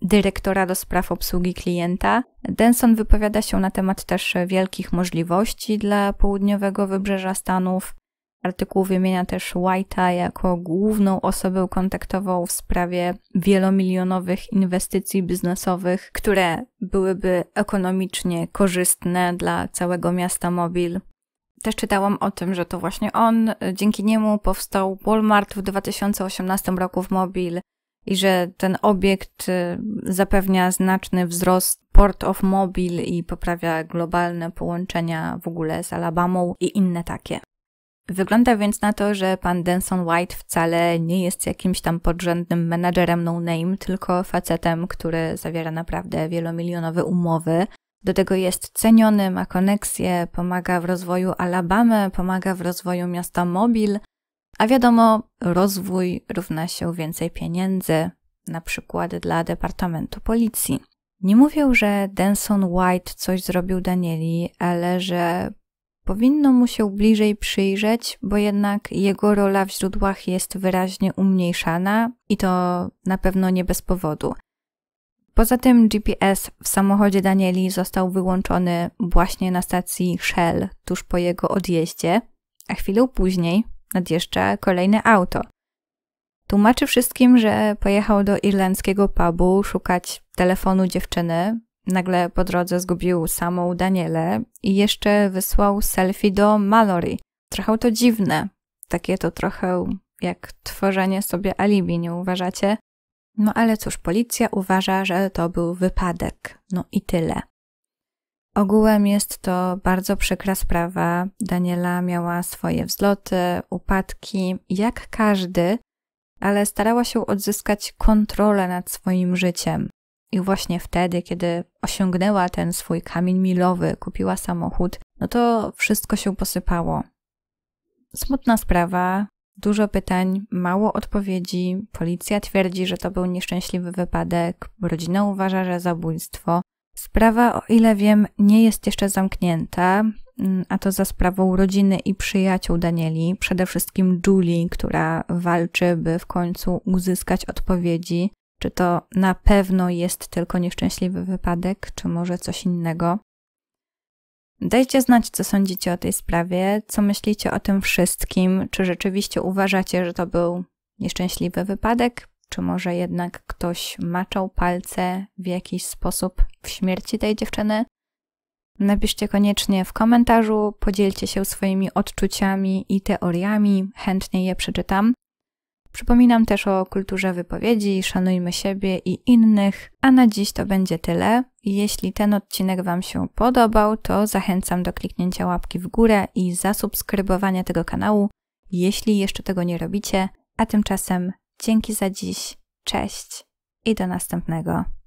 dyrektora do spraw obsługi klienta. Denson wypowiada się na temat też wielkich możliwości dla południowego wybrzeża Stanów, artykuł wymienia też White'a jako główną osobę kontaktową w sprawie wielomilionowych inwestycji biznesowych, które byłyby ekonomicznie korzystne dla całego miasta Mobil. Też czytałam o tym, że to właśnie on, dzięki niemu powstał Walmart w 2018 roku w Mobil i że ten obiekt y, zapewnia znaczny wzrost Port of Mobile i poprawia globalne połączenia w ogóle z Alabamą i inne takie. Wygląda więc na to, że pan Denson White wcale nie jest jakimś tam podrzędnym menadżerem no name, tylko facetem, który zawiera naprawdę wielomilionowe umowy. Do tego jest ceniony, ma koneksje, pomaga w rozwoju Alabamy, pomaga w rozwoju miasta Mobil, a wiadomo, rozwój równa się więcej pieniędzy, na przykład dla Departamentu Policji. Nie mówię, że Denson White coś zrobił Danieli, ale że Powinno mu się bliżej przyjrzeć, bo jednak jego rola w źródłach jest wyraźnie umniejszana i to na pewno nie bez powodu. Poza tym GPS w samochodzie Danieli został wyłączony właśnie na stacji Shell tuż po jego odjeździe, a chwilę później nadjeżdża kolejne auto. Tłumaczy wszystkim, że pojechał do irlandzkiego pubu szukać telefonu dziewczyny, Nagle po drodze zgubił samą Danielę i jeszcze wysłał selfie do Mallory. Trochę to dziwne. Takie to trochę jak tworzenie sobie alibi, nie uważacie? No ale cóż, policja uważa, że to był wypadek. No i tyle. Ogółem jest to bardzo przykra sprawa. Daniela miała swoje wzloty, upadki, jak każdy, ale starała się odzyskać kontrolę nad swoim życiem. I właśnie wtedy, kiedy osiągnęła ten swój kamień milowy, kupiła samochód, no to wszystko się posypało. Smutna sprawa, dużo pytań, mało odpowiedzi. Policja twierdzi, że to był nieszczęśliwy wypadek, rodzina uważa, że zabójstwo. Sprawa, o ile wiem, nie jest jeszcze zamknięta, mm, a to za sprawą rodziny i przyjaciół Danieli, przede wszystkim Julie, która walczy, by w końcu uzyskać odpowiedzi czy to na pewno jest tylko nieszczęśliwy wypadek, czy może coś innego? Dajcie znać, co sądzicie o tej sprawie, co myślicie o tym wszystkim, czy rzeczywiście uważacie, że to był nieszczęśliwy wypadek, czy może jednak ktoś maczał palce w jakiś sposób w śmierci tej dziewczyny. Napiszcie koniecznie w komentarzu, podzielcie się swoimi odczuciami i teoriami, chętnie je przeczytam. Przypominam też o kulturze wypowiedzi, szanujmy siebie i innych. A na dziś to będzie tyle. Jeśli ten odcinek Wam się podobał, to zachęcam do kliknięcia łapki w górę i zasubskrybowania tego kanału, jeśli jeszcze tego nie robicie. A tymczasem dzięki za dziś, cześć i do następnego.